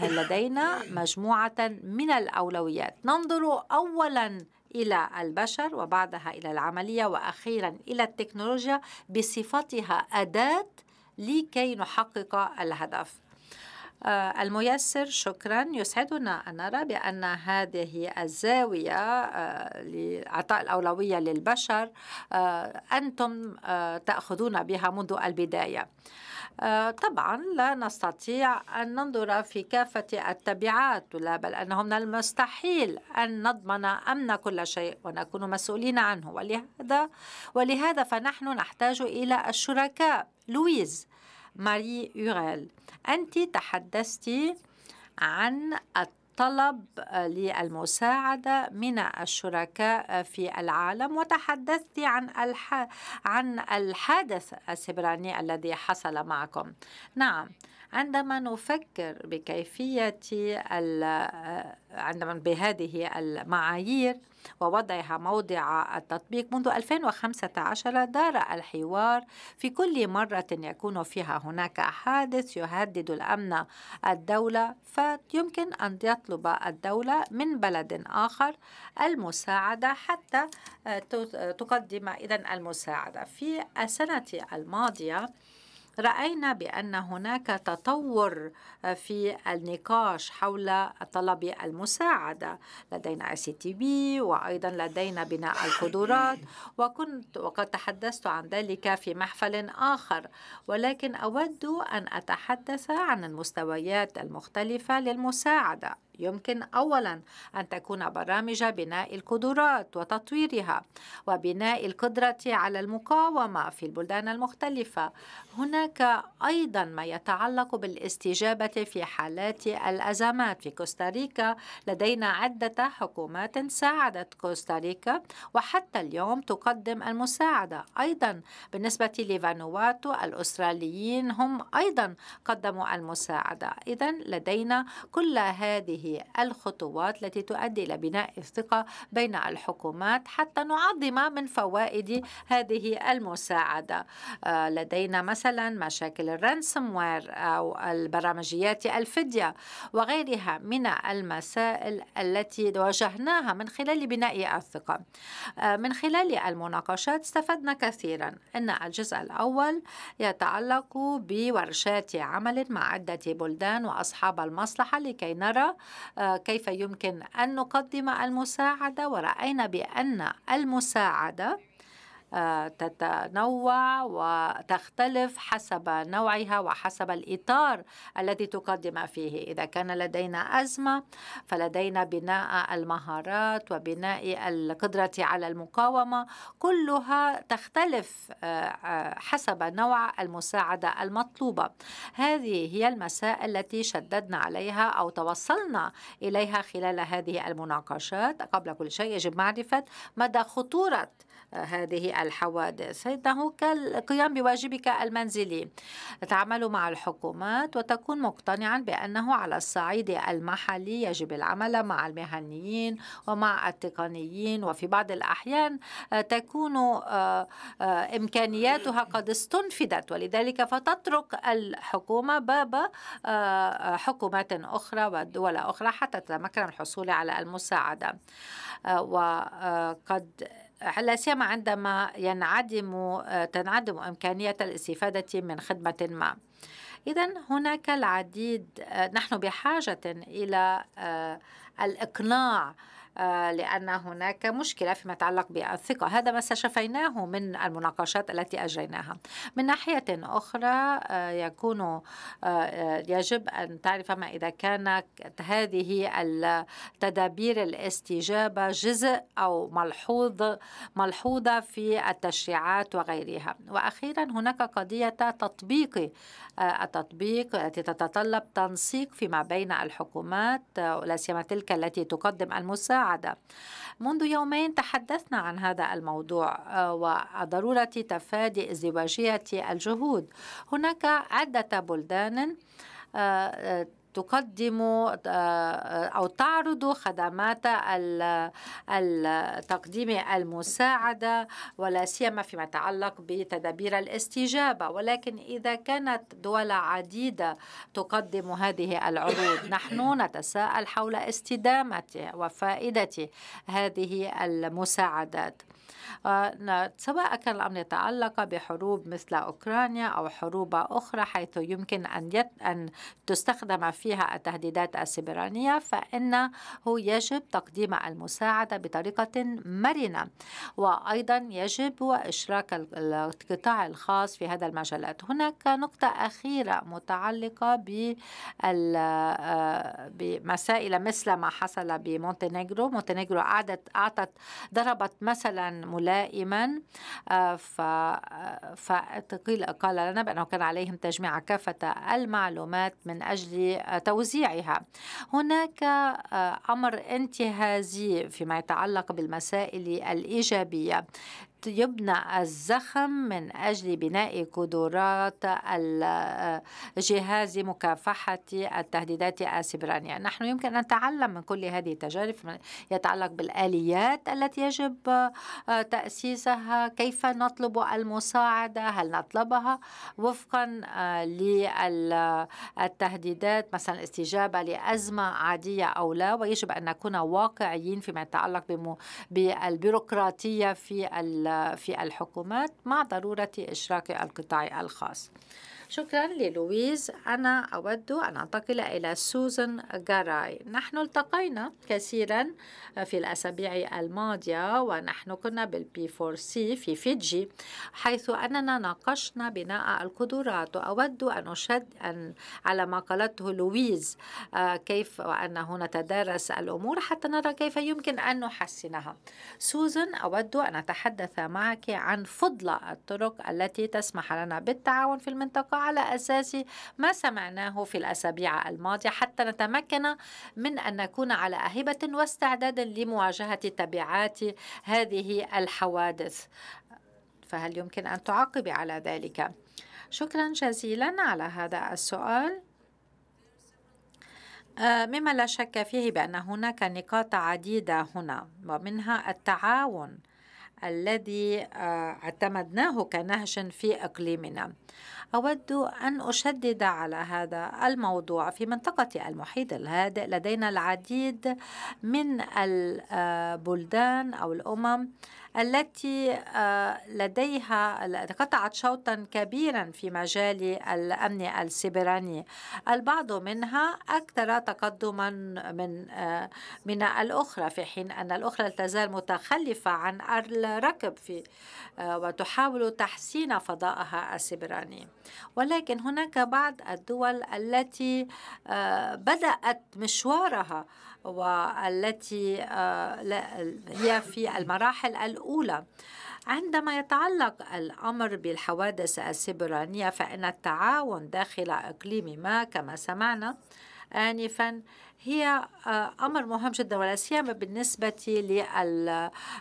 لدينا مجموعة من الأولويات ننظر أولا إلى البشر وبعدها إلى العملية وأخيرا إلى التكنولوجيا بصفتها أداة لكي نحقق الهدف آه، الميسر شكرا يسعدنا أن نرى بأن هذه الزاوية آه، لإعطاء الأولوية للبشر آه، أنتم تأخذون بها منذ البداية آه، طبعا لا نستطيع أن ننظر في كافة التبعات لا بل أنه من المستحيل أن نضمن أمن كل شيء ونكون مسؤولين عنه ولهذا ولهذا فنحن نحتاج إلى الشركاء لويز ماري يوغيل أنت تحدثت عن طلب للمساعدة من الشركاء في العالم وتحدثت عن عن الحادث السبراني الذي حصل معكم نعم عندما نفكر بكيفية عندما بهذه المعايير ووضعها موضع التطبيق منذ 2015 دار الحوار في كل مرة يكون فيها هناك حادث يهدد الأمن الدولة فيمكن أن يطلب الدولة من بلد آخر المساعدة حتى تقدم إذا المساعدة في السنة الماضية راينا بان هناك تطور آه، في النقاش حول طلب المساعده لدينا اي سي تي بي وايضا لدينا بناء القدرات وكنت وقد تحدثت عن ذلك في محفل اخر ولكن اود ان اتحدث عن المستويات المختلفه للمساعده يمكن أولا أن تكون برامج بناء القدرات وتطويرها وبناء القدرة على المقاومة في البلدان المختلفة هناك أيضا ما يتعلق بالاستجابة في حالات الأزمات في كوستاريكا لدينا عدة حكومات ساعدت كوستاريكا وحتى اليوم تقدم المساعدة أيضا بالنسبة لفانواتو الأستراليين هم أيضا قدموا المساعدة إذا لدينا كل هذه الخطوات التي تؤدي إلى بناء الثقة بين الحكومات حتى نعظم من فوائد هذه المساعدة آه، لدينا مثلا مشاكل الرانسموير أو البرامجيات الفدية وغيرها من المسائل التي واجهناها من خلال بناء الثقة آه، من خلال المناقشات استفدنا كثيرا أن الجزء الأول يتعلق بورشات عمل مع عدة بلدان وأصحاب المصلحة لكي نرى آه، كيف يمكن أن نقدم المساعدة ورأينا بأن المساعدة آه، تتنوع وتختلف حسب نوعها وحسب الإطار الذي تقدم فيه إذا كان لدينا أزمة فلدينا بناء المهارات وبناء القدرة على المقاومة كلها تختلف آه، آه، حسب نوع المساعدة المطلوبة هذه هي المسائل التي شددنا عليها أو توصلنا إليها خلال هذه المناقشات قبل كل شيء يجب معرفة مدى خطورة هذه الحوادث إنه كالقيام بواجبك المنزلي تعمل مع الحكومات وتكون مقتنعا بأنه على الصعيد المحلي يجب العمل مع المهنيين ومع التقنيين وفي بعض الأحيان آه، تكون آه، آه، إمكانياتها قد استنفدت ولذلك فتترك الحكومة باب حكومات أخرى ودول أخرى حتى تتمكن من الحصول على المساعدة وقد لا سيما عندما ينعدم آه، تنعدم إمكانية الاستفادة من خدمة ما إذا هناك العديد آه، نحن بحاجة إلى آه، الإقناع آه، لأن هناك مشكلة فيما يتعلق بالثقة هذا ما استشفيناه من المناقشات التي أجريناها من ناحية أخرى آه، يكون آه، يجب أن تعرف ما إذا كانت هذه التدابير الاستجابة جزء أو ملحوظ ملحوظة في التشريعات وغيرها وأخيرا هناك قضية تطبيق التطبيق التي تتطلب تنسيق فيما بين الحكومات لا سيما تلك التي تقدم المساعدة المساعدة منذ يومين تحدثنا عن هذا الموضوع آه، وضرورة تفادي ازدواجية الجهود هناك عدة بلدان آه، آه، تقدم آه، أو تعرض خدمات تقديم المساعدة ولا سيما فيما يتعلق بتدابير الاستجابة ولكن إذا كانت دول عديدة تقدم هذه العروض نحن نتساءل حول استدامة وفائدة هذه المساعدات آه، سواء كان الأمر يتعلق بحروب مثل أوكرانيا أو حروب أخرى حيث يمكن أن, يت... أن تستخدم فيها التهديدات السبرانية فإنه يجب تقديم المساعدة بطريقة مرنة وأيضا يجب إشراك القطاع الخاص في هذا المجالات هناك نقطة أخيرة متعلقة آه، بمسائل مثل ما حصل بمونتينيغرو مونتينيغرو أعطت ضربت مثلا ملائما آه، فتقيل آه، قال لنا بأنه كان عليهم تجميع كافة المعلومات من أجل توزيعها هناك آه، أمر انتهازي فيما يتعلق بالمسائل الإيجابية يبنى الزخم من أجل بناء قدرات الجهاز آه، مكافحة التهديدات السبرانية نحن يمكن أن نتعلم من كل هذه التجارب يتعلق بالآليات التي يجب آه، تأسيسها كيف نطلب المساعدة هل نطلبها وفقا آه، للتهديدات مثلا الاستجابة لأزمة عادية أو لا ويجب أن نكون واقعيين فيما يتعلق بالبيروقراطية في ال في الحكومات مع ضرورة إشراك القطاع الخاص شكرا للويز أنا أود أن أنتقل إلى سوزان جاراي نحن التقينا كثيرا في الأسابيع الماضية ونحن كنا بالبي فور سي في فيجي حيث أننا ناقشنا بناء القدرات وأود أن أشد أن على ما قالته لويز آه، كيف وأنه نتدارس الأمور حتى نرى كيف يمكن أن نحسنها سوزان أود أن أتحدث معك عن فضل الطرق التي تسمح لنا بالتعاون في المنطقة على أساس ما سمعناه في الأسابيع الماضية حتى نتمكن من أن نكون على أهبة واستعداد لمواجهة تبعات هذه الحوادث فهل يمكن أن تعقب على ذلك؟ شكرا جزيلا على هذا السؤال آه، مما لا شك فيه بأن هناك نقاط عديدة هنا ومنها التعاون الذي آه، اعتمدناه كنهج في اقليمنا اود ان اشدد على هذا الموضوع في منطقه المحيط الهادئ لدينا العديد من البلدان آه، او الامم التي آه، لديها قطعت شوطا كبيرا في مجال الأمن السبراني البعض منها أكثر تقدما من آه، من الأخرى في حين أن الأخرى تزال متخلفة عن الركب في آه، وتحاول تحسين فضائها السبراني ولكن هناك بعض الدول التي بدأت مشوارها والتي آه، هي في المراحل الأولى عندما يتعلق الأمر بالحوادث السبرانية فإن التعاون داخل إقليم ما كما سمعنا آنفا هي آه، أمر مهم جدا ولا سيما بالنسبة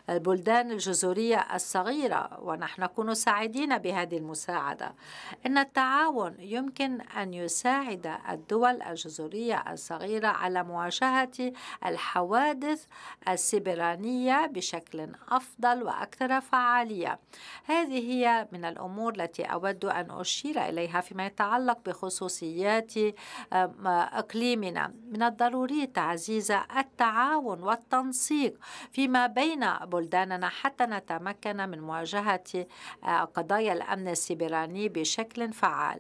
للبلدان الجزرية الصغيرة ونحن نكون سعيدين بهذه المساعدة إن التعاون يمكن أن يساعد الدول الجزرية الصغيرة على مواجهة الحوادث السبرانية بشكل أفضل وأكثر فعالية هذه هي من الأمور التي أود أن أشير إليها فيما يتعلق بخصوصيات آه، إقليمنا من الضروري ضرورية تعزيز التعاون والتنسيق فيما بين بلداننا حتى نتمكن من مواجهة آه، قضايا الأمن السيبراني بشكل فعال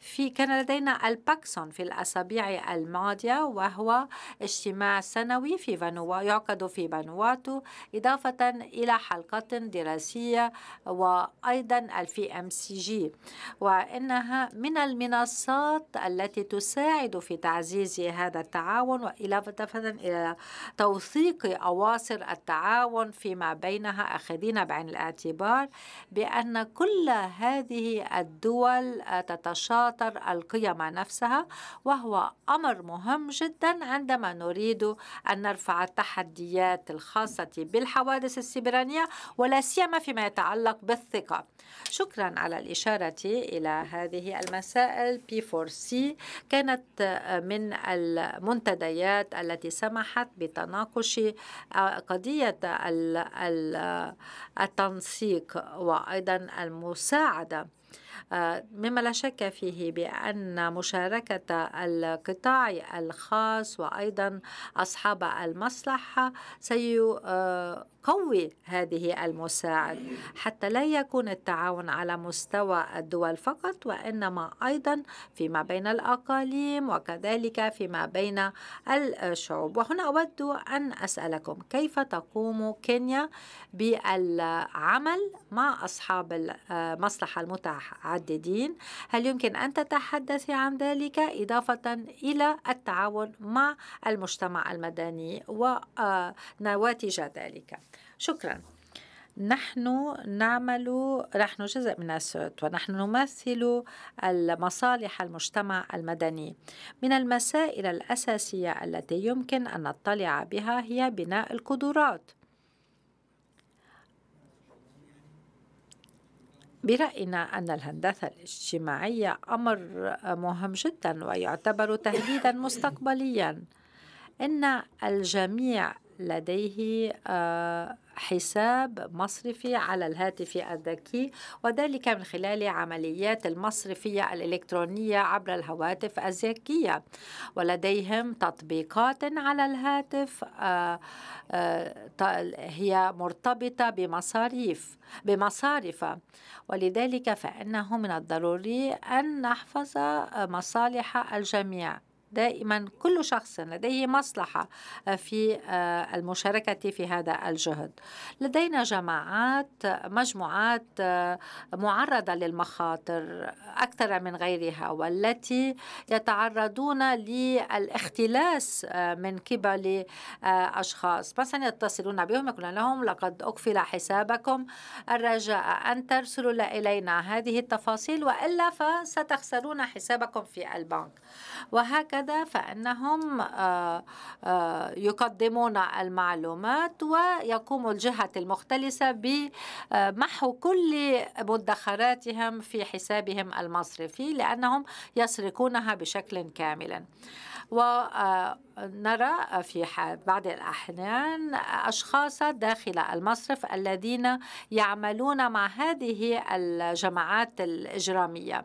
في كان لدينا الباكسون في الأسابيع الماضية وهو اجتماع سنوي في فانوا يعقد في فانواتو إضافة إلى حلقات دراسية وأيضا الفي ام سي جي وإنها من المنصات التي تساعد في تعزيز هذا التعاون التعاون وإضافة إلى توثيق أواصر التعاون فيما بينها أخذين بعين الاعتبار بأن كل هذه الدول تتشاطر القيم نفسها وهو أمر مهم جدا عندما نريد أن نرفع التحديات الخاصة بالحوادث السبرانية ولا سيما فيما يتعلق بالثقة شكرا على الإشارة إلى هذه المسائل p 4 c كانت من المنتدى المنتديات التي سمحت بتناقش آه، قضية التنسيق وأيضا المساعدة آه، مما لا شك فيه بأن مشاركة القطاع الخاص وأيضا أصحاب المصلحة سيقوي هذه المساعدة حتى لا يكون التعاون على مستوى الدول فقط وإنما أيضا فيما بين الأقاليم وكذلك فيما بين الشعوب وهنا أود أن أسألكم كيف تقوم كينيا بالعمل مع أصحاب المصلحة المتاحة متعددين هل يمكن أن تتحدثي عن ذلك إضافة إلى التعاون مع المجتمع المدني ونواتج آه، ذلك شكراً نحن نعمل نحن جزء من السوت ونحن نمثل مصالح المجتمع المدني من المسائل الأساسية التي يمكن أن نطلع بها هي بناء القدرات برأينا أن الهندسة الاجتماعية أمر مهم جدا ويعتبر تهديدا مستقبليا إن الجميع لديه آه، حساب مصرفي على الهاتف الذكي وذلك من خلال عمليات المصرفية الإلكترونية عبر الهواتف الذكية ولديهم تطبيقات على الهاتف آه، آه، هي مرتبطة بمصاريف بمصارف ولذلك فإنه من الضروري أن نحفظ مصالح الجميع دائما كل شخص لديه مصلحة آه، في آه، المشاركة في هذا الجهد لدينا جماعات مجموعات آه، معرضة للمخاطر أكثر من غيرها والتي يتعرضون للاختلاس من قبل أشخاص مثلا يتصلون بهم يقولون لهم لقد أقفل حسابكم الرجاء أن ترسلوا إلينا هذه التفاصيل وإلا فستخسرون حسابكم في البنك وهكذا هكذا فإنهم آه، آه، يقدمون المعلومات ويقوم الجهة المختلسة بمحو آه، كل مدخراتهم في حسابهم المصرفي لأنهم يسرقونها بشكل كامل ونرى في بعض الأحيان أشخاص داخل المصرف الذين يعملون مع هذه الجماعات الإجرامية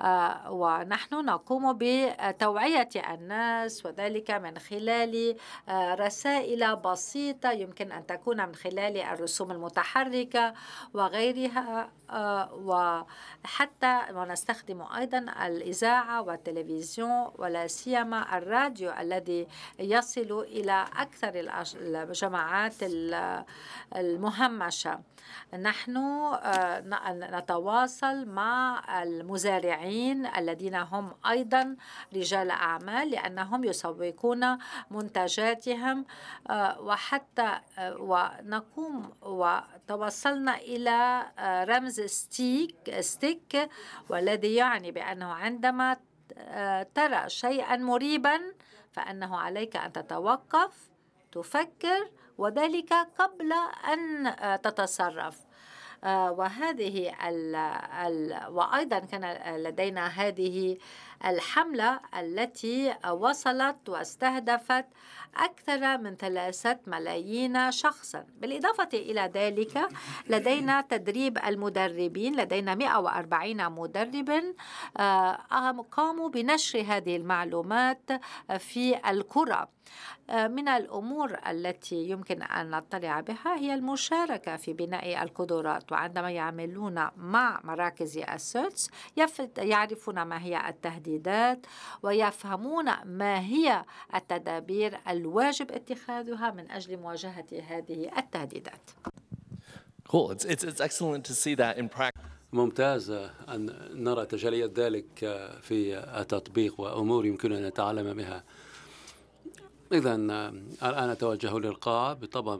آه، ونحن نقوم بتوعية الناس وذلك من خلال آه، رسائل بسيطة يمكن أن تكون من خلال الرسوم المتحركة وغيرها آه، وحتى ونستخدم أيضا الإذاعة والتلفزيون ولا سيما الراديو الذي يصل إلى أكثر الجماعات المهمشة نحن نتواصل مع المزارعين المبيعين الذين هم أيضا رجال أعمال لأنهم يسوقون منتجاتهم آه، وحتى آه، ونقوم وتوصلنا إلى آه، رمز ستيك ستيك والذي يعني بأنه عندما ترى شيئا مريبا فأنه عليك أن تتوقف تفكر وذلك قبل أن تتصرف آه، وهذه الـ الـ وأيضا كان لدينا هذه الحملة التي وصلت واستهدفت أكثر من ثلاثة ملايين شخصا بالإضافة إلى ذلك لدينا تدريب المدربين لدينا 140 مدربا آه، قاموا بنشر هذه المعلومات آه، في الكرة آه، من الأمور التي يمكن أن نطلع بها هي المشاركة في بناء القدرات وعندما يعملون مع مراكز السيرتس يعرفون ما هي التهديدات ويفهمون ما هي التدابير الواجب اتخاذها من أجل مواجهة هذه التهديدات cool. it's, it's, it's excellent to see that in practice. ممتاز أن نرى تجليات ذلك في التطبيق وأمور يمكننا نتعلم منها إذا الآن أتوجه للقاع بطبع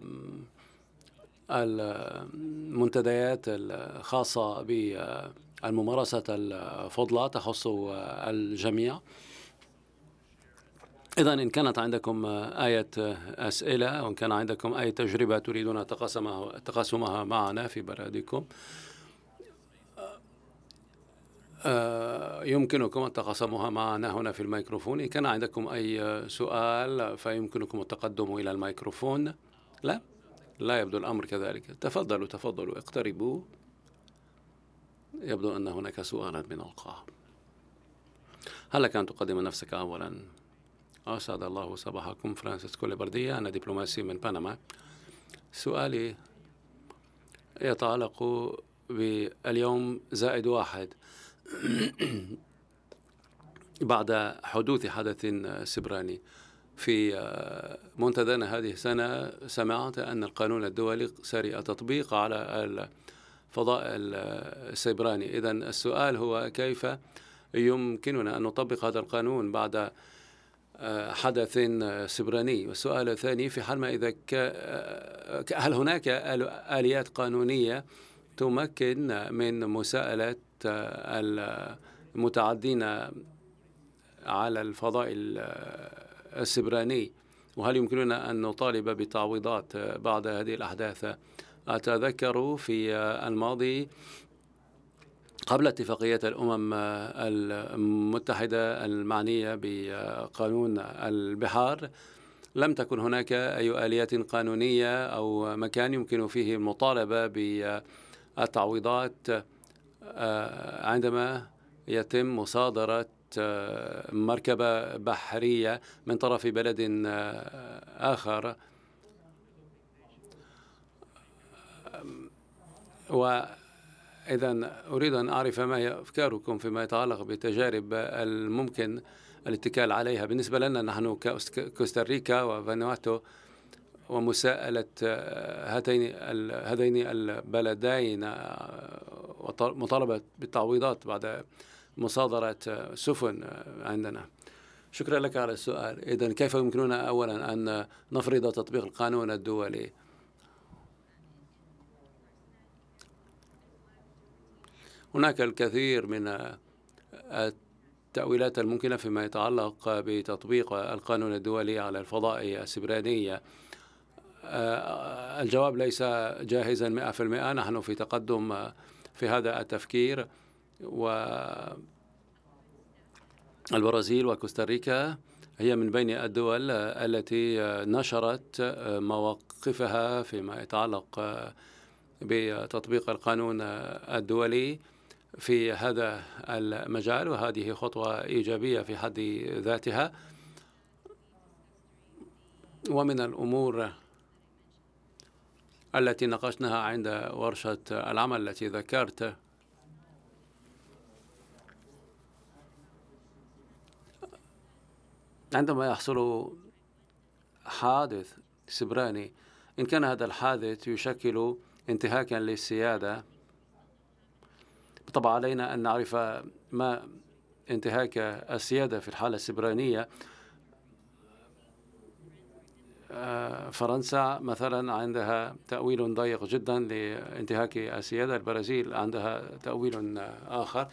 المنتديات الخاصة بالممارسة الفضلى تخص الجميع إذا إن كانت عندكم آه، آية آه، أسئلة وإن كان عندكم أي تجربة تريدون تقاسمها تقاسمها معنا في برادكم آه، يمكنكم أن تقاسموها معنا هنا في الميكروفون إن كان عندكم أي سؤال فيمكنكم التقدم إلى الميكروفون لا لا يبدو الأمر كذلك تفضلوا تفضلوا اقتربوا يبدو أن هناك سؤالا من القاع هل لك أن تقدم نفسك أولا أسعد الله صباحكم كولي ليبردية أنا دبلوماسي من بنما سؤالي يتعلق باليوم زائد واحد بعد حدوث حدث سبراني في منتدى هذه السنة سمعت أن القانون الدولي سريع التطبيق على الفضاء السبراني إذا السؤال هو كيف يمكننا أن نطبق هذا القانون بعد حدث سبراني والسؤال الثاني في حال ما إذا هل هناك آليات قانونية تمكن من مساءلة المتعدين على الفضاء السبراني وهل يمكننا أن نطالب بتعويضات بعد هذه الأحداث أتذكر في الماضي قبل اتفاقية الأمم المتحدة المعنية بقانون البحار لم تكن هناك أي آليات قانونية أو مكان يمكن فيه المطالبة بالتعويضات آه، عندما يتم مصادرة آه، مركبة بحرية من طرف بلد آه، آخر و إذا أريد أن أعرف ما هي أفكاركم فيما يتعلق بتجارب الممكن الاتكال عليها بالنسبة لنا نحن كوستاريكا وفانواتو ومساءلة آه، هاتين هذين البلدين آه، ومطالبة بالتعويضات بعد مصادرة آه، سفن عندنا شكرا لك على السؤال إذا كيف يمكننا أولا أن نفرض تطبيق القانون الدولي هناك الكثير من التأويلات الممكنة فيما يتعلق بتطبيق القانون الدولي على الفضاء السبرانية آه، الجواب ليس جاهزا 100% نحن في تقدم في هذا التفكير و البرازيل وكوستاريكا هي من بين الدول التي نشرت مواقفها فيما يتعلق بتطبيق القانون الدولي في هذا المجال وهذه خطوة إيجابية في حد ذاتها ومن الأمور التي ناقشناها عند ورشة العمل التي ذكرت عندما يحصل حادث سبراني إن كان هذا الحادث يشكل انتهاكا للسيادة طبعا علينا أن نعرف ما انتهاك السيادة في الحالة السبرانية آه، فرنسا مثلا عندها تأويل ضيق جدا لانتهاك السيادة البرازيل عندها تأويل آخر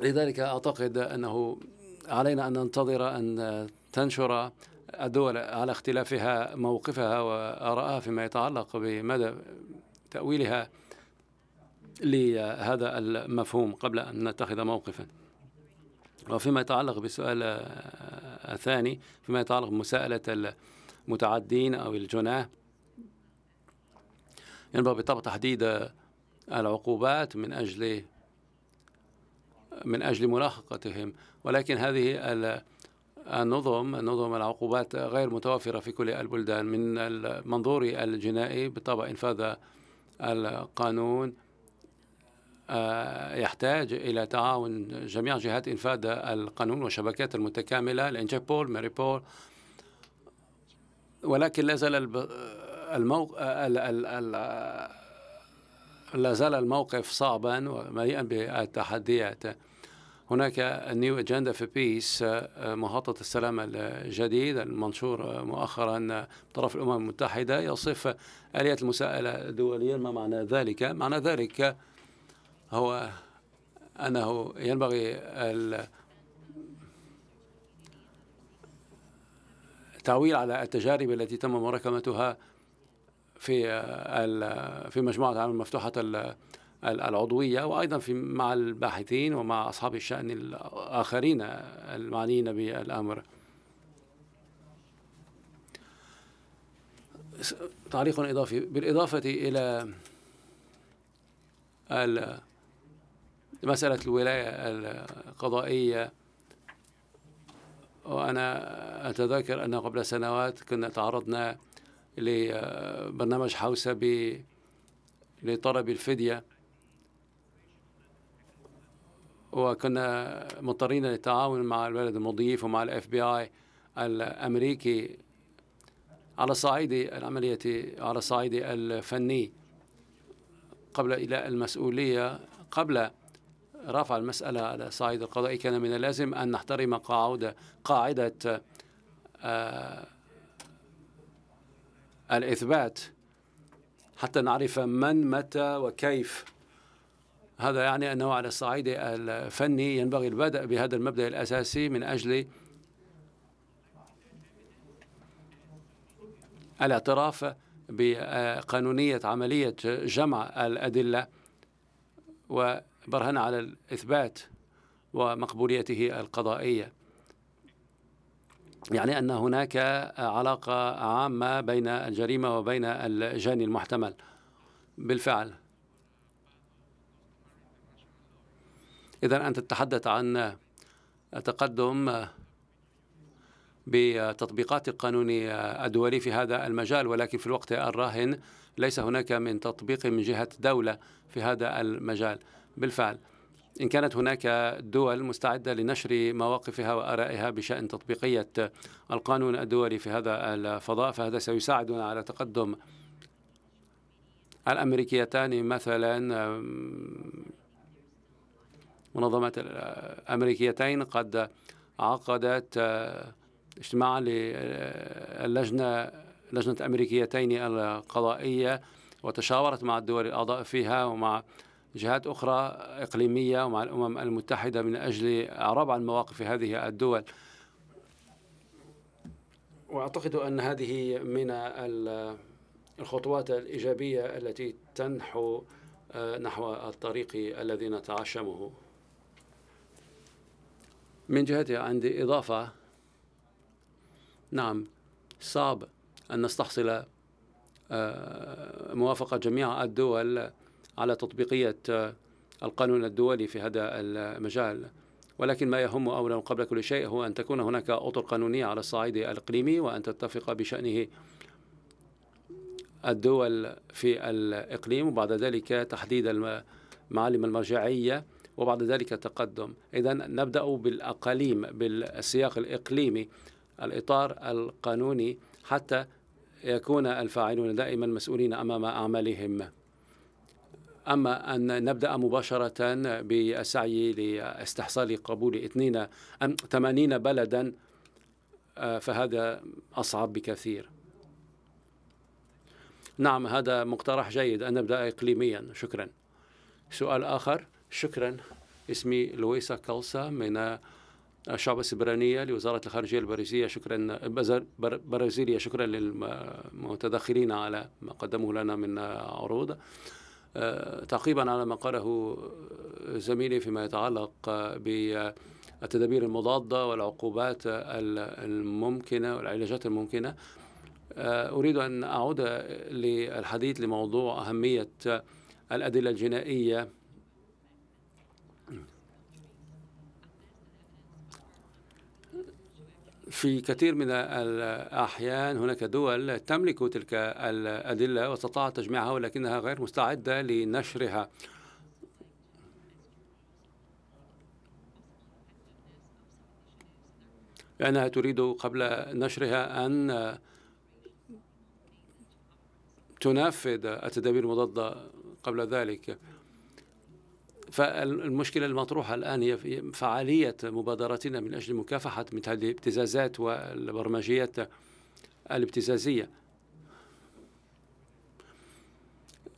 لذلك أعتقد أنه علينا أن ننتظر أن تنشر الدول على اختلافها موقفها وآرائها فيما يتعلق بمدى تأويلها لهذا المفهوم قبل أن نتخذ موقفا وفيما يتعلق بالسؤال آه، الثاني فيما يتعلق بمساءلة المتعدين أو الجناه ينبغي بالطبع تحديد آه، العقوبات من أجل من أجل ملاحقتهم ولكن هذه النظم آه، نظم العقوبات غير متوافرة في كل البلدان من المنظور الجنائي بالطبع إنفاذ القانون آه، يحتاج إلى تعاون جميع جهات إنفاذ القانون والشبكات المتكاملة لإنتربول ماريبول ولكن لا زال الموق... لا زال الموقف صعبا ومليئا بالتحديات هناك نيو اجندا في بيس مخطط السلام الجديد المنشور آه، مؤخرا من آه، طرف الامم المتحده يصف اليه المساءله دوليا ما معنى ذلك؟ معنى ذلك هو أنه ينبغي التعويل على التجارب التي تم مراكمتها في في مجموعة العمل المفتوحة العضوية وأيضا في مع الباحثين ومع أصحاب الشأن الآخرين المعنيين بالأمر تعليق إضافي بالإضافة إلى مسألة الولاية القضائية وأنا أتذكر أنه قبل سنوات كنا تعرضنا لبرنامج حوسبي لطلب الفدية وكنا مضطرين للتعاون مع البلد المضيف ومع الاف بي اي الامريكي على صعيد العمليه على صعيد الفني قبل الى المسؤوليه قبل رفع المسألة على الصعيد القضائي كان من اللازم أن نحترم قاعدة قاعدة الإثبات حتى نعرف من متى وكيف هذا يعني أنه على الصعيد الفني ينبغي البدء بهذا المبدأ الأساسي من أجل الاعتراف بقانونية عملية جمع الأدلة و برهن على الإثبات ومقبوليته القضائية يعني أن هناك علاقة عامة بين الجريمة وبين الجاني المحتمل بالفعل إذا أنت تتحدث عن تقدم بتطبيقات القانون الدولي في هذا المجال ولكن في الوقت الراهن ليس هناك من تطبيق من جهة دولة في هذا المجال بالفعل إن كانت هناك دول مستعدة لنشر مواقفها وآرائها بشأن تطبيقية القانون الدولي في هذا الفضاء فهذا سيساعدنا على تقدم الأمريكيتان مثلا منظمة الأمريكيتين قد عقدت آه، اجتماعا للجنة لجنة أمريكيتين القضائية وتشاورت مع الدول الأعضاء فيها ومع جهات أخرى إقليمية ومع الأمم المتحدة من أجل إعراب عن مواقف هذه الدول وأعتقد أن هذه من الخطوات الإيجابية التي تنحو آه، نحو الطريق الذي نتعشمه من جهتي عندي إضافة نعم صعب أن نستحصل آه، موافقة جميع الدول على تطبيقية آه، القانون الدولي في هذا المجال ولكن ما يهم أولا قبل كل شيء هو أن تكون هناك أطر قانونية على الصعيد الإقليمي وأن تتفق بشأنه الدول في الإقليم وبعد ذلك تحديد المعالم المرجعية وبعد ذلك التقدم إذا نبدأ بالأقاليم بالسياق الإقليمي الإطار القانوني حتى يكون الفاعلون دائما مسؤولين أمام أعمالهم أما أن نبدأ مباشرة بالسعي لاستحصال قبول 80 بلدا آه، فهذا أصعب بكثير نعم هذا مقترح جيد أن نبدأ إقليميا شكرا سؤال آخر شكرا اسمي لويسا كالسا من آه، الشعب السبرانية لوزارة الخارجية البرازيلية شكرا برازيليا شكرا للمتدخلين على ما قدموه لنا من آه، عروض تعقيبا على ما قاله زميلي فيما يتعلق بالتدابير المضادة والعقوبات الممكنة والعلاجات الممكنة آه، أريد أن أعود للحديث لموضوع أهمية الأدلة الجنائية في كثير من الأحيان هناك دول تملك تلك الأدلة واستطاعت تجميعها ولكنها غير مستعدة لنشرها لأنها تريد قبل نشرها أن تنفذ التدابير المضادة قبل ذلك فالمشكلة المطروحة الآن هي فعالية مبادرتنا من أجل مكافحة مثل هذه الابتزازات والبرمجيات الابتزازية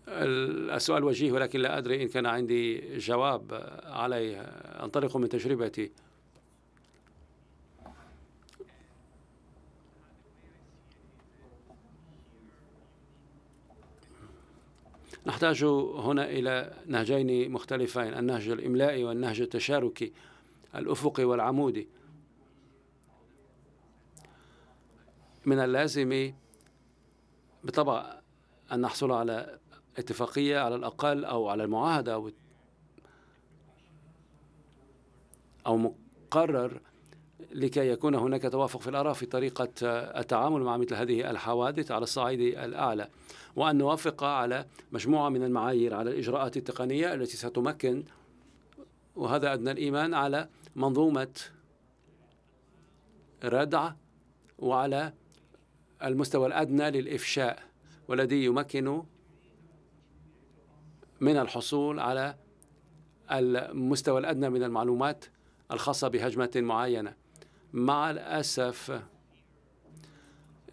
السؤال وجيه ولكن لا أدري إن كان عندي جواب عليه أنطلق من تجربتي نحتاج هنا إلى نهجين مختلفين النهج الإملائي والنهج التشاركي الأفقي والعمودي من اللازم بطبع أن نحصل على اتفاقية على الأقل أو على المعاهدة أو أو مقرر لكي يكون هناك توافق في الآراء في طريقة آه، التعامل مع مثل هذه الحوادث على الصعيد الأعلى وأن نوافق على مجموعة من المعايير على الإجراءات التقنية التي ستمكن وهذا أدنى الإيمان على منظومة ردع وعلى المستوى الأدنى للإفشاء والذي يمكن من الحصول على المستوى الأدنى من المعلومات الخاصة بهجمة معينة مع الأسف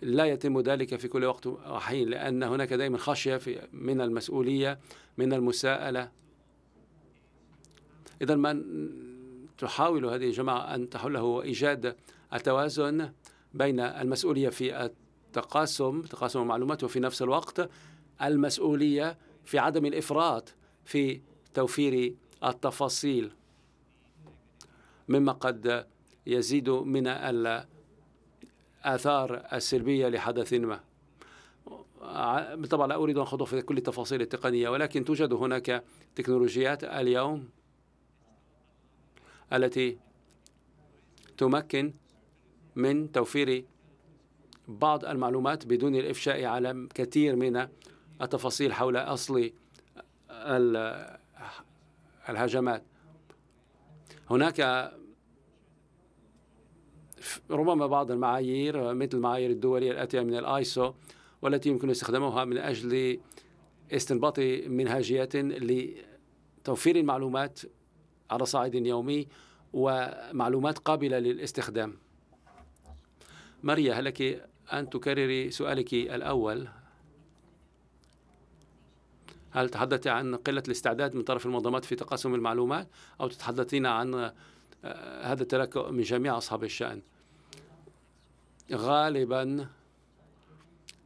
لا يتم ذلك في كل وقت وحين لأن هناك دائما خشية من المسؤولية من المساءلة إذا ما تحاول هذه الجماعة أن تحله هو إيجاد التوازن بين المسؤولية في التقاسم تقاسم المعلومات وفي نفس الوقت المسؤولية في عدم الإفراط في توفير التفاصيل مما قد يزيد من الآثار السلبية لحدث ما طبعا لا أريد أن أخوض في كل التفاصيل التقنية ولكن توجد هناك تكنولوجيات اليوم التي تمكن من توفير بعض المعلومات بدون الإفشاء على كثير من التفاصيل حول أصل الهجمات هناك ربما بعض المعايير آه، مثل المعايير الدولية الآتية من الآيسو والتي يمكن استخدامها من أجل استنباط منهجيات لتوفير المعلومات على صعيد يومي ومعلومات قابلة للاستخدام ماريا هل لك أن تكرري سؤالك الأول هل تحدثت عن قلة الاستعداد من طرف المنظمات في تقاسم المعلومات أو تتحدثين عن هذا التلكؤ من جميع أصحاب الشأن غالبا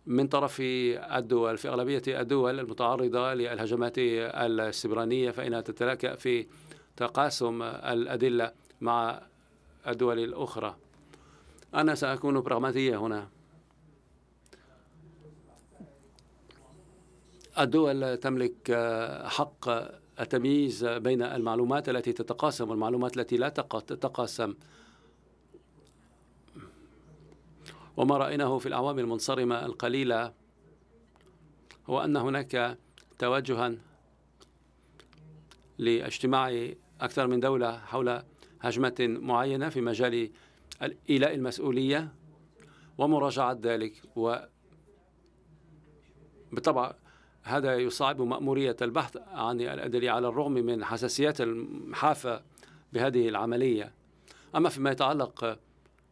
من طرف الدول في أغلبية الدول المتعرضة للهجمات السبرانية فإنها تتلكأ في تقاسم الأدلة مع الدول الأخرى أنا سأكون براغماتية هنا الدول تملك حق التمييز بين المعلومات التي تتقاسم والمعلومات التي لا تتقاسم وما رأيناه في الأعوام المنصرمة القليلة هو أن هناك توجها لاجتماع أكثر من دولة حول هجمة معينة في مجال إيلاء المسؤولية ومراجعة ذلك وبالطبع هذا يصعب مأمورية البحث عن الأدلة على الرغم من حساسيات الحافة بهذه العملية أما فيما يتعلق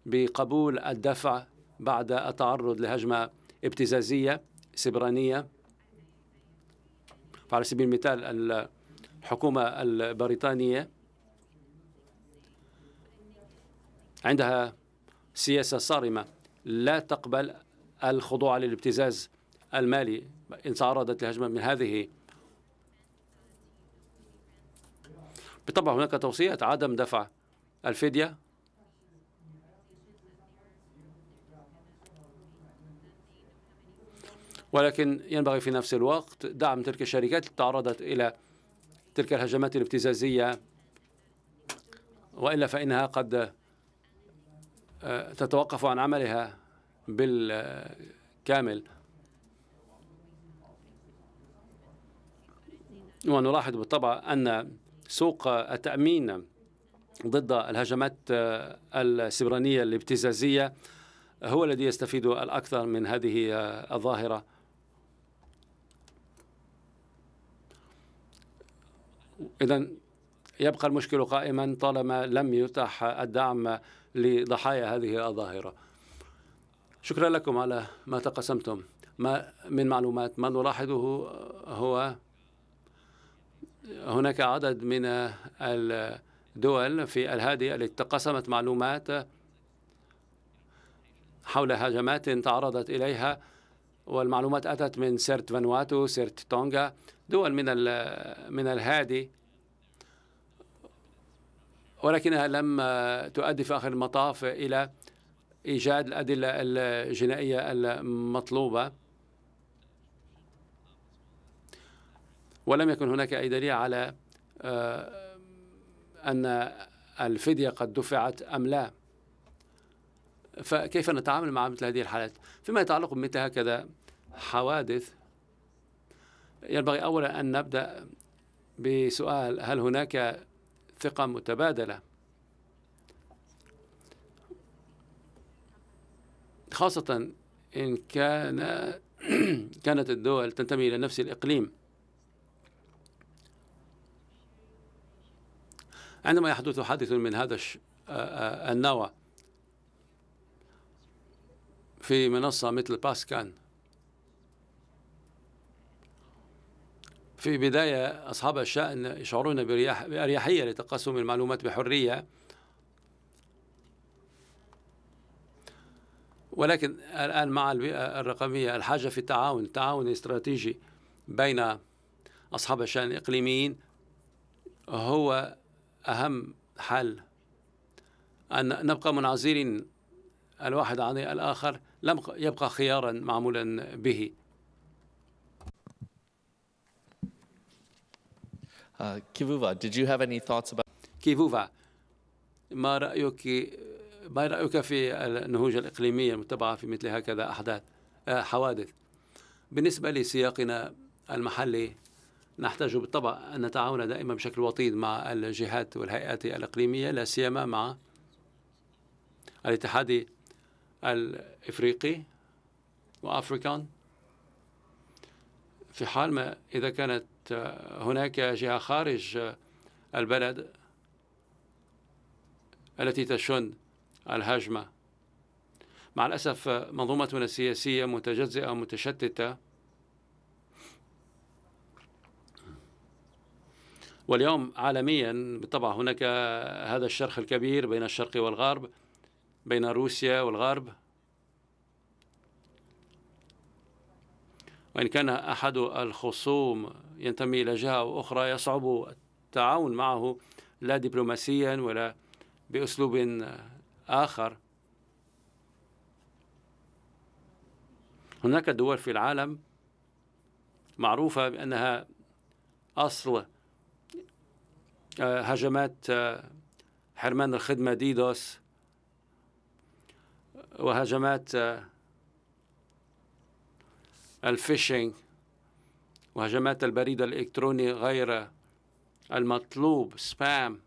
بقبول الدفع بعد التعرض لهجمة ابتزازية سبرانية فعلى سبيل المثال الحكومة البريطانية عندها سياسة صارمة لا تقبل الخضوع للابتزاز المالي إن تعرضت لهجمة من هذه بالطبع هناك توصية عدم دفع الفدية ولكن ينبغي في نفس الوقت دعم تلك الشركات التي تعرضت إلى تلك الهجمات الابتزازية وإلا فإنها قد آه، تتوقف عن عملها بالكامل ونلاحظ بالطبع أن سوق التأمين ضد الهجمات آه، السبرانية الابتزازية هو الذي يستفيد الأكثر من هذه آه، الظاهرة إذا يبقى المشكل قائما طالما لم يتاح الدعم لضحايا هذه الظاهرة شكرا لكم على ما تقاسمتم ما من معلومات ما نلاحظه هو هناك عدد من الدول في الهادي التي تقسمت معلومات حول هجمات تعرضت إليها والمعلومات أتت من سيرت فانواتو سيرت تونغا دول من من الهادي ولكنها لم تؤدي في آخر المطاف إلى إيجاد الأدلة الجنائية المطلوبة ولم يكن هناك أي دليل على آه، أن الفدية قد دفعت أم لا فكيف نتعامل مع مثل هذه الحالات فيما يتعلق بمثل هكذا حوادث ينبغي أولا أن نبدأ بسؤال هل هناك ثقة متبادلة خاصة إن كان كانت الدول تنتمي إلى نفس الإقليم عندما يحدث حادث من هذا النوع في منصة مثل باسكان في بداية أصحاب الشأن يشعرون بأريحية لتقاسم المعلومات بحرية ولكن الآن مع البيئة الرقمية الحاجة في التعاون التعاون استراتيجي بين أصحاب الشأن الإقليميين هو أهم حل أن نبقى منعزلين الواحد عن الآخر لم يبقى خيارا معمولا به Uh, did you have any thoughts about كيفوفا ما رأيك ما رأيك في النهوج الإقليمية المتبعة في مثل هكذا أحداث آه، حوادث بالنسبة لسياقنا المحلي نحتاج بالطبع أن نتعاون دائما بشكل وطيد مع الجهات والهيئات الإقليمية لا سيما مع الاتحاد الإفريقي وأفريكان في حال ما إذا كانت هناك جهة خارج البلد التي تشن الهجمة مع الأسف منظومتنا السياسية متجزئة ومتشتته واليوم عالميا بالطبع هناك هذا الشرخ الكبير بين الشرق والغرب بين روسيا والغرب وإن كان أحد الخصوم ينتمي إلى جهة أخرى يصعب التعاون معه لا دبلوماسيا ولا بأسلوب آخر هناك دول في العالم معروفة بأنها أصل آه، هجمات آه، حرمان الخدمة ديدوس وهجمات آه، الفيشنج وهجمات البريد الإلكتروني غير المطلوب سبام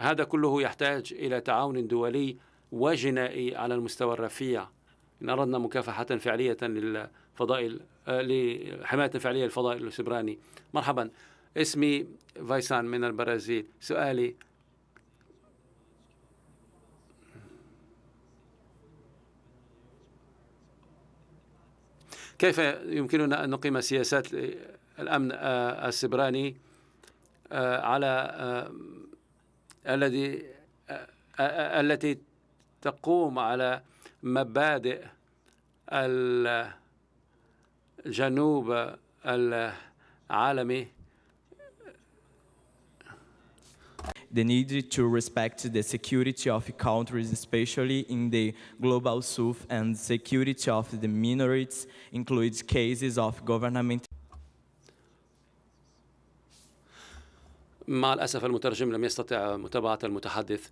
هذا كله يحتاج إلى تعاون دولي وجنائي على المستوى الرفيع إن أردنا مكافحة فعلية للفضاء لحماية فعلية الفضاء السبراني مرحبا اسمي فيسان من البرازيل سؤالي كيف يمكننا أن نقيم سياسات الأمن السبراني آه، على آه، الذي آه، التي تقوم على مبادئ الجنوب العالمي the need to respect the security of countries, especially in the global south, and security of the minorities includes cases of government. مع الأسف المترجم لم يستطع متابعة المتحدث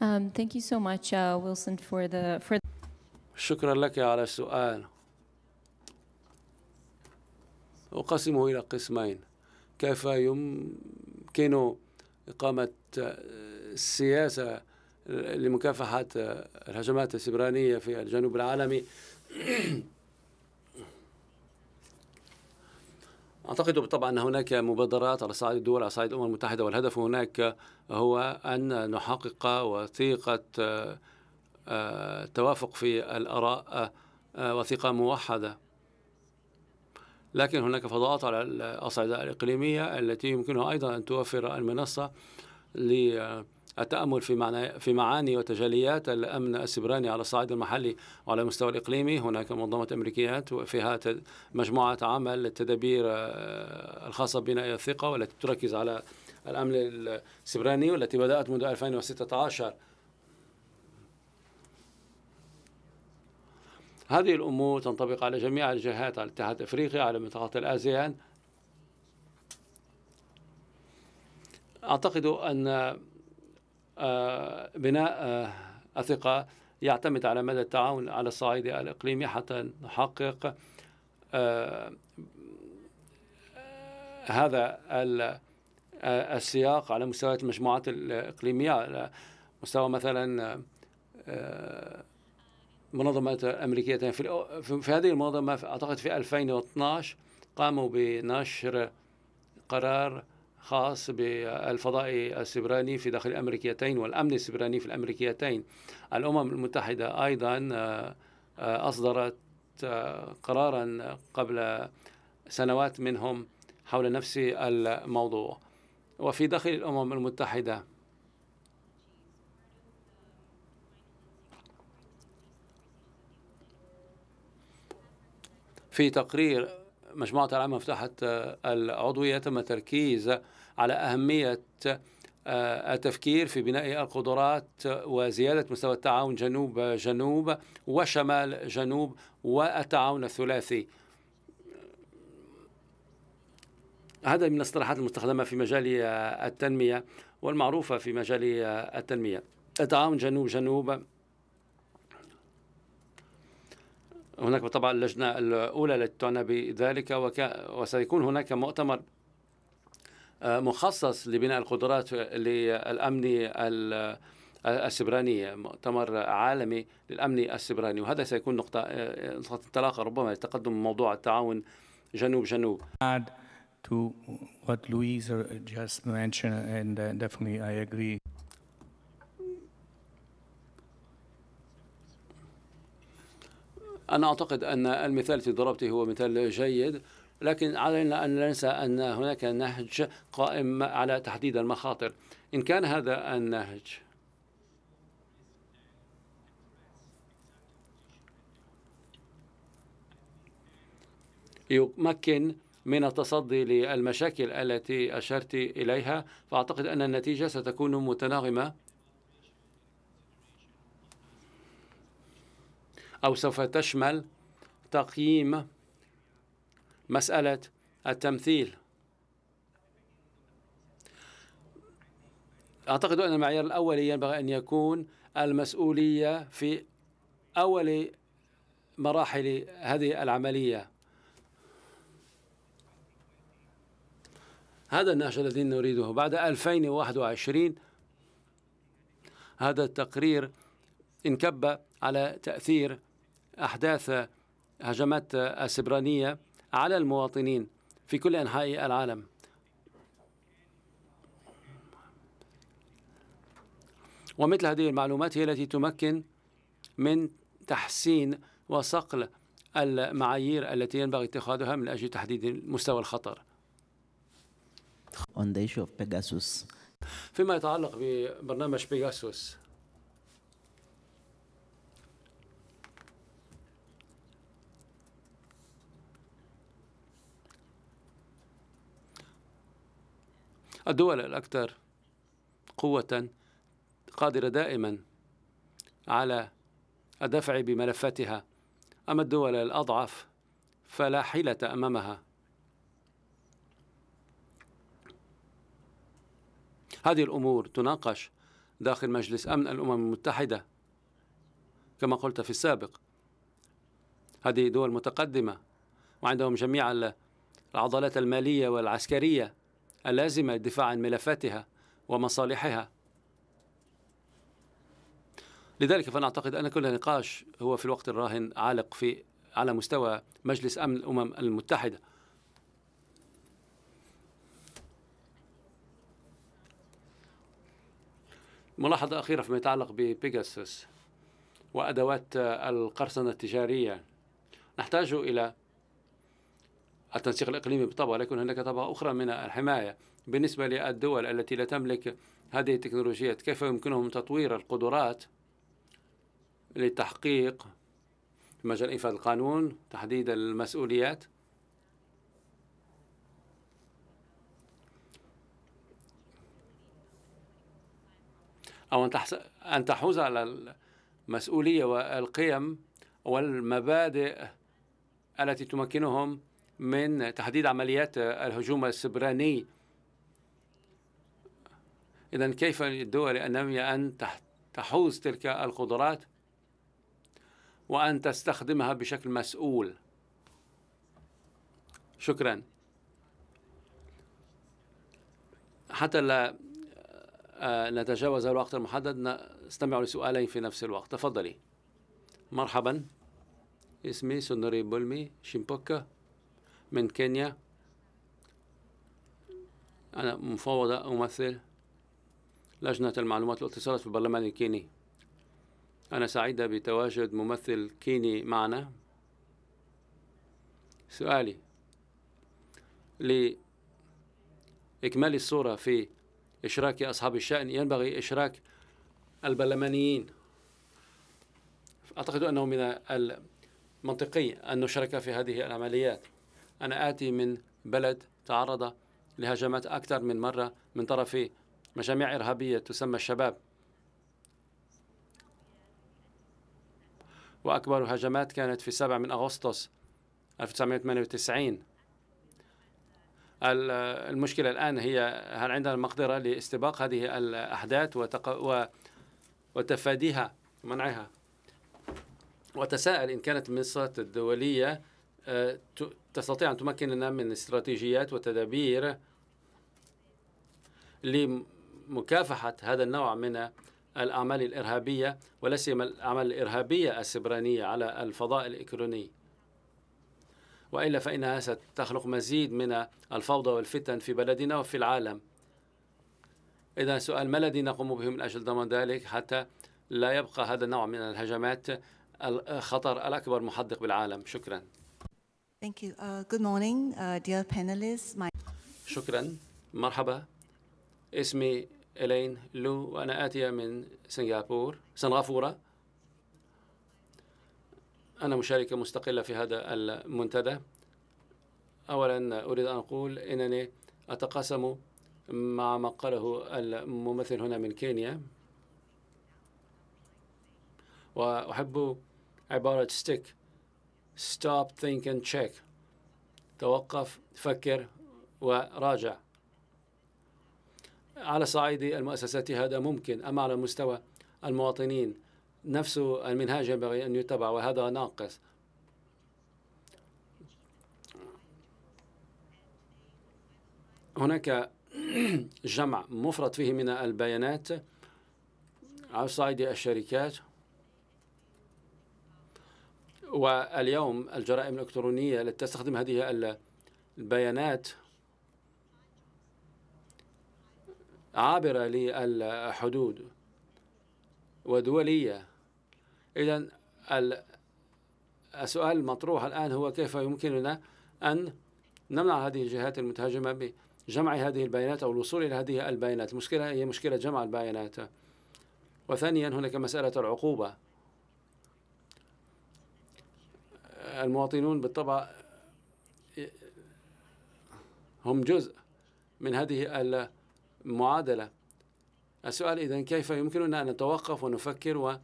Um, thank you so much, uh, Wilson, for the for. شكرا لك على السؤال. أقسمه إلى قسمين كيف يمكن إقامة السياسة لمكافحة الهجمات السبرانية في الجنوب العالمي أعتقد طبعا أن هناك مبادرات على صعيد الدول على صعيد الأمم المتحدة والهدف هناك هو أن نحقق وثيقة آه، توافق في الآراء آه، وثيقة موحدة لكن هناك فضاءات على الأصعدة الإقليمية التي يمكنها أيضا أن توفر المنصة التأمل في معنى في معاني وتجليات الأمن السبراني على الصعيد المحلي وعلى المستوى الإقليمي هناك منظمة أمريكيات وفيها مجموعة عمل للتدابير آه، الخاصة ببناء الثقة والتي تركز على الأمن السبراني والتي بدأت منذ 2016 هذه الأمور تنطبق على جميع الجهات على الاتحاد الأفريقي على منطقة الآسيان أعتقد أن آه، بناء الثقة آه، يعتمد على مدى التعاون على الصعيد الإقليمي حتى نحقق آه، هذا السياق على مستويات المجموعات الإقليمية على مستوى مثلا منظمة أمريكية في, في هذه المنظمة أعتقد في 2012 قاموا بنشر قرار خاص بالفضاء السبراني في داخل الأمريكيتين والأمن السبراني في الأمريكيتين الأمم المتحدة أيضا آه، آه، أصدرت آه، قرارا قبل سنوات منهم حول نفس الموضوع وفي داخل الأمم المتحدة في تقرير مجموعة العامة مفتاحة آه، العضوية تم التركيز على أهمية آه، التفكير في بناء القدرات وزيادة مستوى التعاون جنوب جنوب وشمال جنوب والتعاون الثلاثي هذا من الاصطلاحات المستخدمة في مجال آه، التنمية والمعروفة في مجال التنمية التعاون جنوب جنوب هناك بالطبع اللجنة الأولى التي تعنى بذلك وك... وسيكون هناك مؤتمر آه، مخصص لبناء القدرات للأمن السبراني مؤتمر عالمي للأمن السبراني وهذا سيكون نقطة آه، نقطة انطلاق ربما لتقدم موضوع التعاون جنوب جنوب to what Louise just mentioned, and uh, definitely I agree. أنا أعتقد أن المثال الذي ضربته هو مثال جيد لكن علينا أن ننسى أن هناك نهج قائم على تحديد المخاطر إن كان هذا النهج يمكن من التصدي للمشاكل التي أشرت إليها فأعتقد أن النتيجة ستكون متناغمة أو سوف تشمل تقييم مسألة التمثيل أعتقد أن المعيار الأولي ينبغي أن يكون المسؤولية في أول مراحل هذه العملية هذا النهج الذي نريده بعد 2021 هذا التقرير انكب على تأثير أحداث هجمات السبرانية على المواطنين في كل أنحاء العالم ومثل هذه المعلومات هي التي تمكن من تحسين وصقل المعايير التي ينبغي اتخاذها من أجل تحديد مستوى الخطر On the issue of Pegasus. فيما يتعلق ببرنامج بيجاسوس الدول الأكثر قوة قادرة دائما على الدفع بملفاتها أما الدول الأضعف فلا حيلة أمامها هذه الأمور تناقش داخل مجلس أمن الأمم المتحدة كما قلت في السابق هذه دول متقدمة وعندهم جميع العضلات المالية والعسكرية اللازمة للدفاع عن ملفاتها ومصالحها لذلك فأنا أعتقد أن كل نقاش هو في الوقت الراهن عالق في على مستوى مجلس أمن الأمم المتحدة ملاحظة أخيرة فيما يتعلق ببيجاسوس وأدوات القرصنة التجارية نحتاج إلى التنسيق الإقليمي بالطبع ولكن هناك طبقة أخرى من الحماية بالنسبة للدول التي لا تملك هذه التكنولوجيات كيف يمكنهم تطوير القدرات للتحقيق مجال إنفاذ القانون تحديد المسؤوليات أو أن, أن تحوز على المسؤولية والقيم والمبادئ التي تمكنهم من تحديد عمليات الهجوم السبراني إذا كيف للدول النامية أن تحوز تلك القدرات وأن تستخدمها بشكل مسؤول شكرا حتى لا آه، نتجاوز الوقت المحدد نستمع لسؤالين في نفس الوقت تفضلي مرحبا اسمي سنوري بولمي شيمبوكا من كينيا أنا مفوضة أمثل لجنة المعلومات والاتصالات في البرلمان الكيني أنا سعيدة بتواجد ممثل كيني معنا سؤالي لإكمال الصورة في إشراك أصحاب الشأن ينبغي إشراك البرلمانيين أعتقد أنه من المنطقي أن نشارك في هذه العمليات أنا آتي من بلد تعرض لهجمات أكثر من مرة من طرف مجاميع إرهابية تسمى الشباب وأكبر هجمات كانت في 7 من أغسطس 1998 المشكلة الآن هي هل عندنا المقدرة لاستباق هذه الأحداث وتق... وتفاديها ومنعها وتساءل إن كانت المنصات الدولية آه، تستطيع أن تمكننا من استراتيجيات وتدابير لمكافحة هذا النوع من الأعمال الإرهابية ولا سيما الأعمال الإرهابية السبرانية على الفضاء الإلكتروني وإلا فإنها ستخلق مزيد من الفوضى والفتن في بلدنا وفي العالم إذا سؤال ما الذي نقوم به من أجل ضمان ذلك حتى لا يبقى هذا النوع من الهجمات الخطر الأكبر محدق بالعالم شكراً Thank you. Uh, good morning, uh, dear panelists. My... شكرا مرحبا اسمي إلين لو وأنا آتية من سنغافورة سنغافورة أنا مشاركة مستقلة في هذا المنتدى أولا أريد أن أقول أنني أتقاسم مع ما قاله الممثل هنا من كينيا وأحب عبارة ستيك stop think and check توقف فكر وراجع على صعيد المؤسسات هذا ممكن أما على مستوى المواطنين نفس المنهاج ينبغي أن يتبع وهذا ناقص هناك جمع مفرط فيه من البيانات على صعيد الشركات واليوم الجرائم الإلكترونية التي تستخدم هذه البيانات عابرة للحدود ودولية إذا السؤال المطروح الآن هو كيف يمكننا أن نمنع هذه الجهات المتهاجمة بجمع هذه البيانات أو الوصول إلى هذه البيانات المشكلة هي مشكلة جمع البيانات وثانيا هناك مسألة العقوبة المواطنون بالطبع هم جزء من هذه المعادلة السؤال إذا كيف يمكننا أن نتوقف ونفكر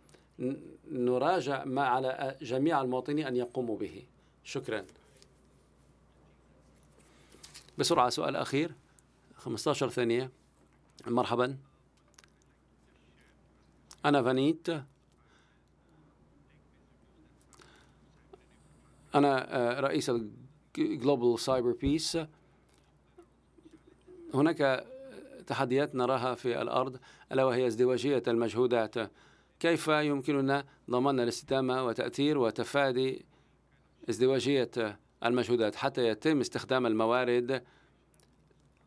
ونراجع ما على جميع المواطنين أن يقوموا به شكرا بسرعة سؤال أخير 15 ثانية مرحبا أنا فانيت أنا آه، رئيس جلوبال سايبر بيس هناك تحديات نراها في الأرض ألا وهي ازدواجية المجهودات كيف يمكننا ضمان الاستدامة وتأثير وتفادي ازدواجية المجهودات حتى يتم استخدام الموارد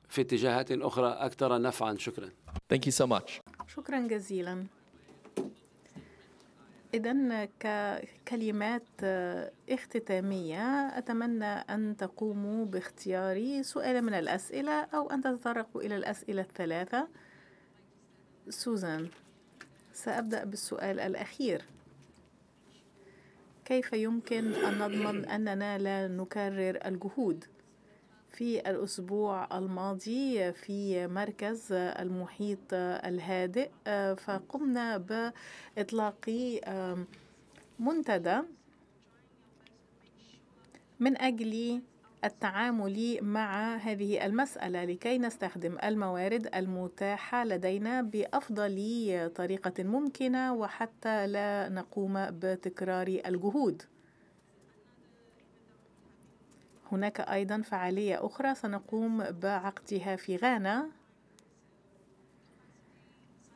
في اتجاهات أخرى أكثر نفعا شكرا Thank you so much. شكرا جزيلا إذا ككلمات اختتامية أتمنى أن تقوموا باختيار سؤال من الأسئلة أو أن تتطرقوا إلى الأسئلة الثلاثة سوزان سأبدأ بالسؤال الأخير كيف يمكن أن نضمن أننا لا نكرر الجهود؟ في الأسبوع الماضي في مركز المحيط الهادئ آه، فقمنا بإطلاق منتدى من أجل التعامل مع هذه المسألة لكي نستخدم الموارد المتاحة لدينا بأفضل طريقة ممكنة وحتى لا نقوم بتكرار الجهود هناك أيضا فعالية أخرى سنقوم بعقدها في غانا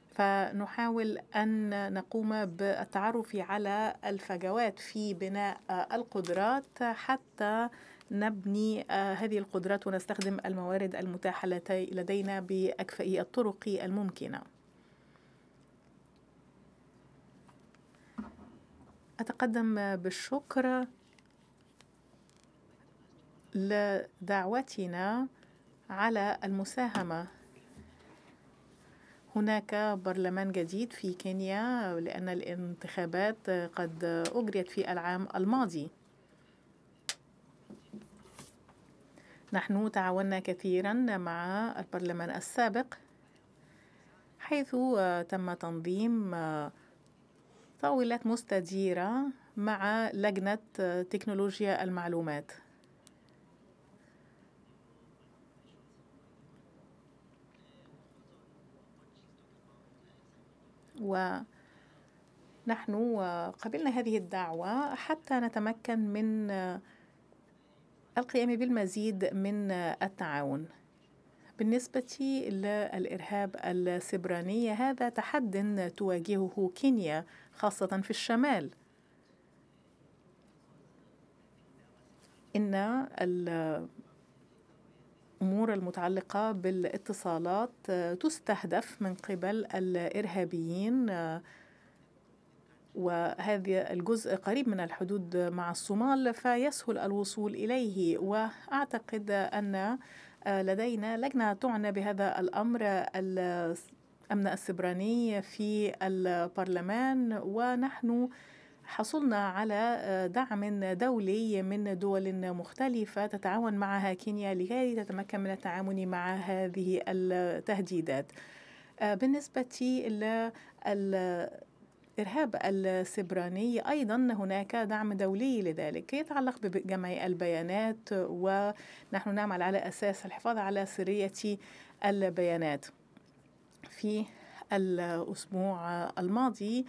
فنحاول أن نقوم بالتعرف على الفجوات في بناء القدرات حتى نبني هذه القدرات ونستخدم الموارد المتاحة لدينا بأكفأ الطرق الممكنة أتقدم بالشكر لدعوتنا على المساهمة هناك برلمان جديد في كينيا لأن الانتخابات قد أجريت في العام الماضي نحن تعاوننا كثيرا مع البرلمان السابق حيث تم تنظيم طاولات مستديرة مع لجنة تكنولوجيا المعلومات ونحن قبلنا هذه الدعوة حتى نتمكن من القيام بالمزيد من التعاون بالنسبة للإرهاب السبراني هذا تحد تواجهه كينيا خاصة في الشمال إن الأمور المتعلقة بالاتصالات آه، تستهدف من قبل الإرهابيين آه، وهذا الجزء قريب من الحدود مع الصومال فيسهل الوصول إليه وأعتقد أن آه، لدينا لجنة تعنى بهذا الأمر الأمن السبراني في البرلمان ونحن حصلنا على آه، دعم دولي من دول مختلفة تتعاون معها كينيا لكي تتمكن من التعامل مع هذه التهديدات آه، بالنسبة للإرهاب السبراني أيضا هناك دعم دولي لذلك يتعلق بجمع البيانات ونحن نعمل على أساس الحفاظ على سرية البيانات في الأسبوع الماضي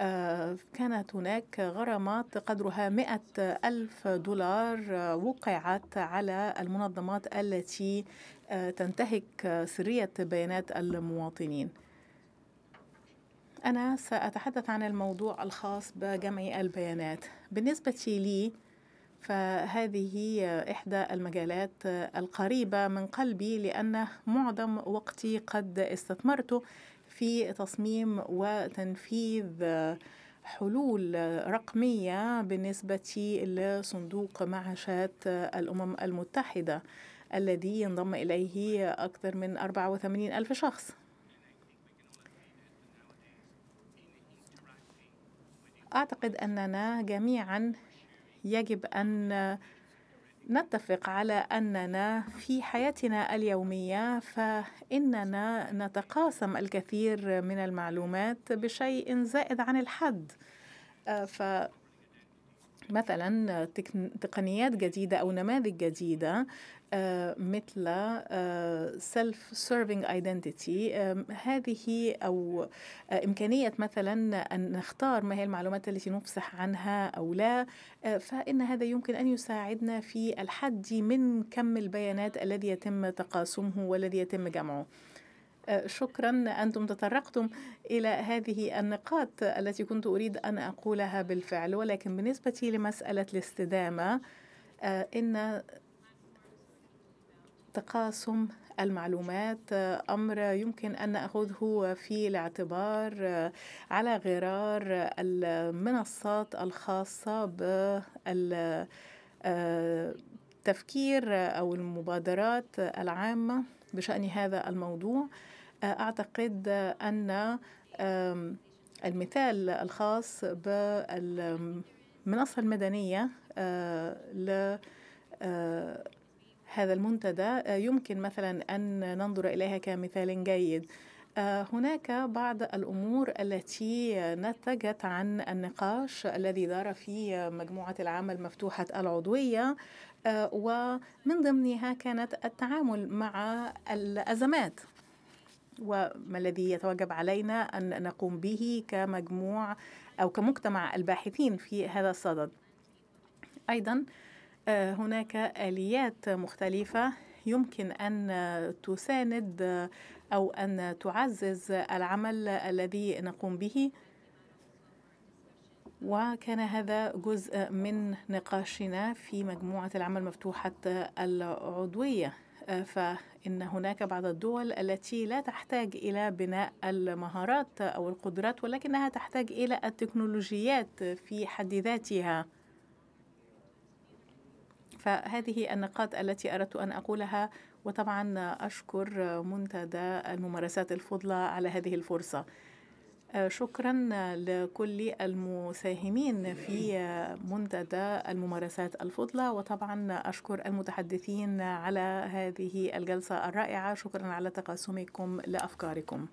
آه، كانت هناك غرامات قدرها 100 ألف دولار آه، وقعت على المنظمات التي آه، تنتهك سرية بيانات المواطنين أنا سأتحدث عن الموضوع الخاص بجمع البيانات بالنسبة لي فهذه إحدى المجالات القريبة من قلبي لأن معظم وقتي قد استثمرته في تصميم وتنفيذ حلول رقمية بالنسبة لصندوق معاشات الأمم المتحدة الذي ينضم إليه أكثر من 84 ألف شخص أعتقد أننا جميعا يجب أن نتفق على أننا في حياتنا اليومية فإننا نتقاسم الكثير من المعلومات بشيء زائد عن الحد آه، فمثلا تقنيات جديدة أو نماذج جديدة آه، مثل سيلف سيرفينج ايدنتيتي هذه او آه، امكانيه مثلا ان نختار ما هي المعلومات التي نفصح عنها او لا آه، فان هذا يمكن ان يساعدنا في الحد من كم البيانات الذي يتم تقاسمه والذي يتم جمعه شكرا أنتم تطرقتم إلى هذه النقاط التي كنت أريد أن أقولها بالفعل ولكن بالنسبة لمسألة الاستدامة إن تقاسم المعلومات امر يمكن ان ناخذه في الاعتبار على غرار المنصات الخاصه بال آه، او المبادرات العامه بشان هذا الموضوع اعتقد ان المثال الخاص بالمنصه المدنيه آه، آه، هذا المنتدى آه، يمكن مثلا أن ننظر إليها كمثال جيد آه، هناك بعض الأمور التي نتجت عن النقاش الذي دار في مجموعة العمل مفتوحة العضوية آه، ومن ضمنها كانت التعامل مع الأزمات وما الذي يتوجب علينا أن نقوم به كمجموع أو كمجتمع الباحثين في هذا الصدد أيضا آه، هناك آليات مختلفة يمكن أن تساند أو أن تعزز العمل الذي نقوم به وكان هذا جزء من نقاشنا في مجموعة العمل مفتوحة العضوية آه، فإن هناك بعض الدول التي لا تحتاج إلى بناء المهارات أو القدرات ولكنها تحتاج إلى التكنولوجيات في حد ذاتها فهذه النقاط التي أردت أن أقولها وطبعا أشكر منتدى الممارسات الفضلى على هذه الفرصة آه، شكرا لكل المساهمين في منتدى الممارسات الفضلى وطبعا أشكر المتحدثين على هذه الجلسة الرائعة شكرا على تقاسمكم لأفكاركم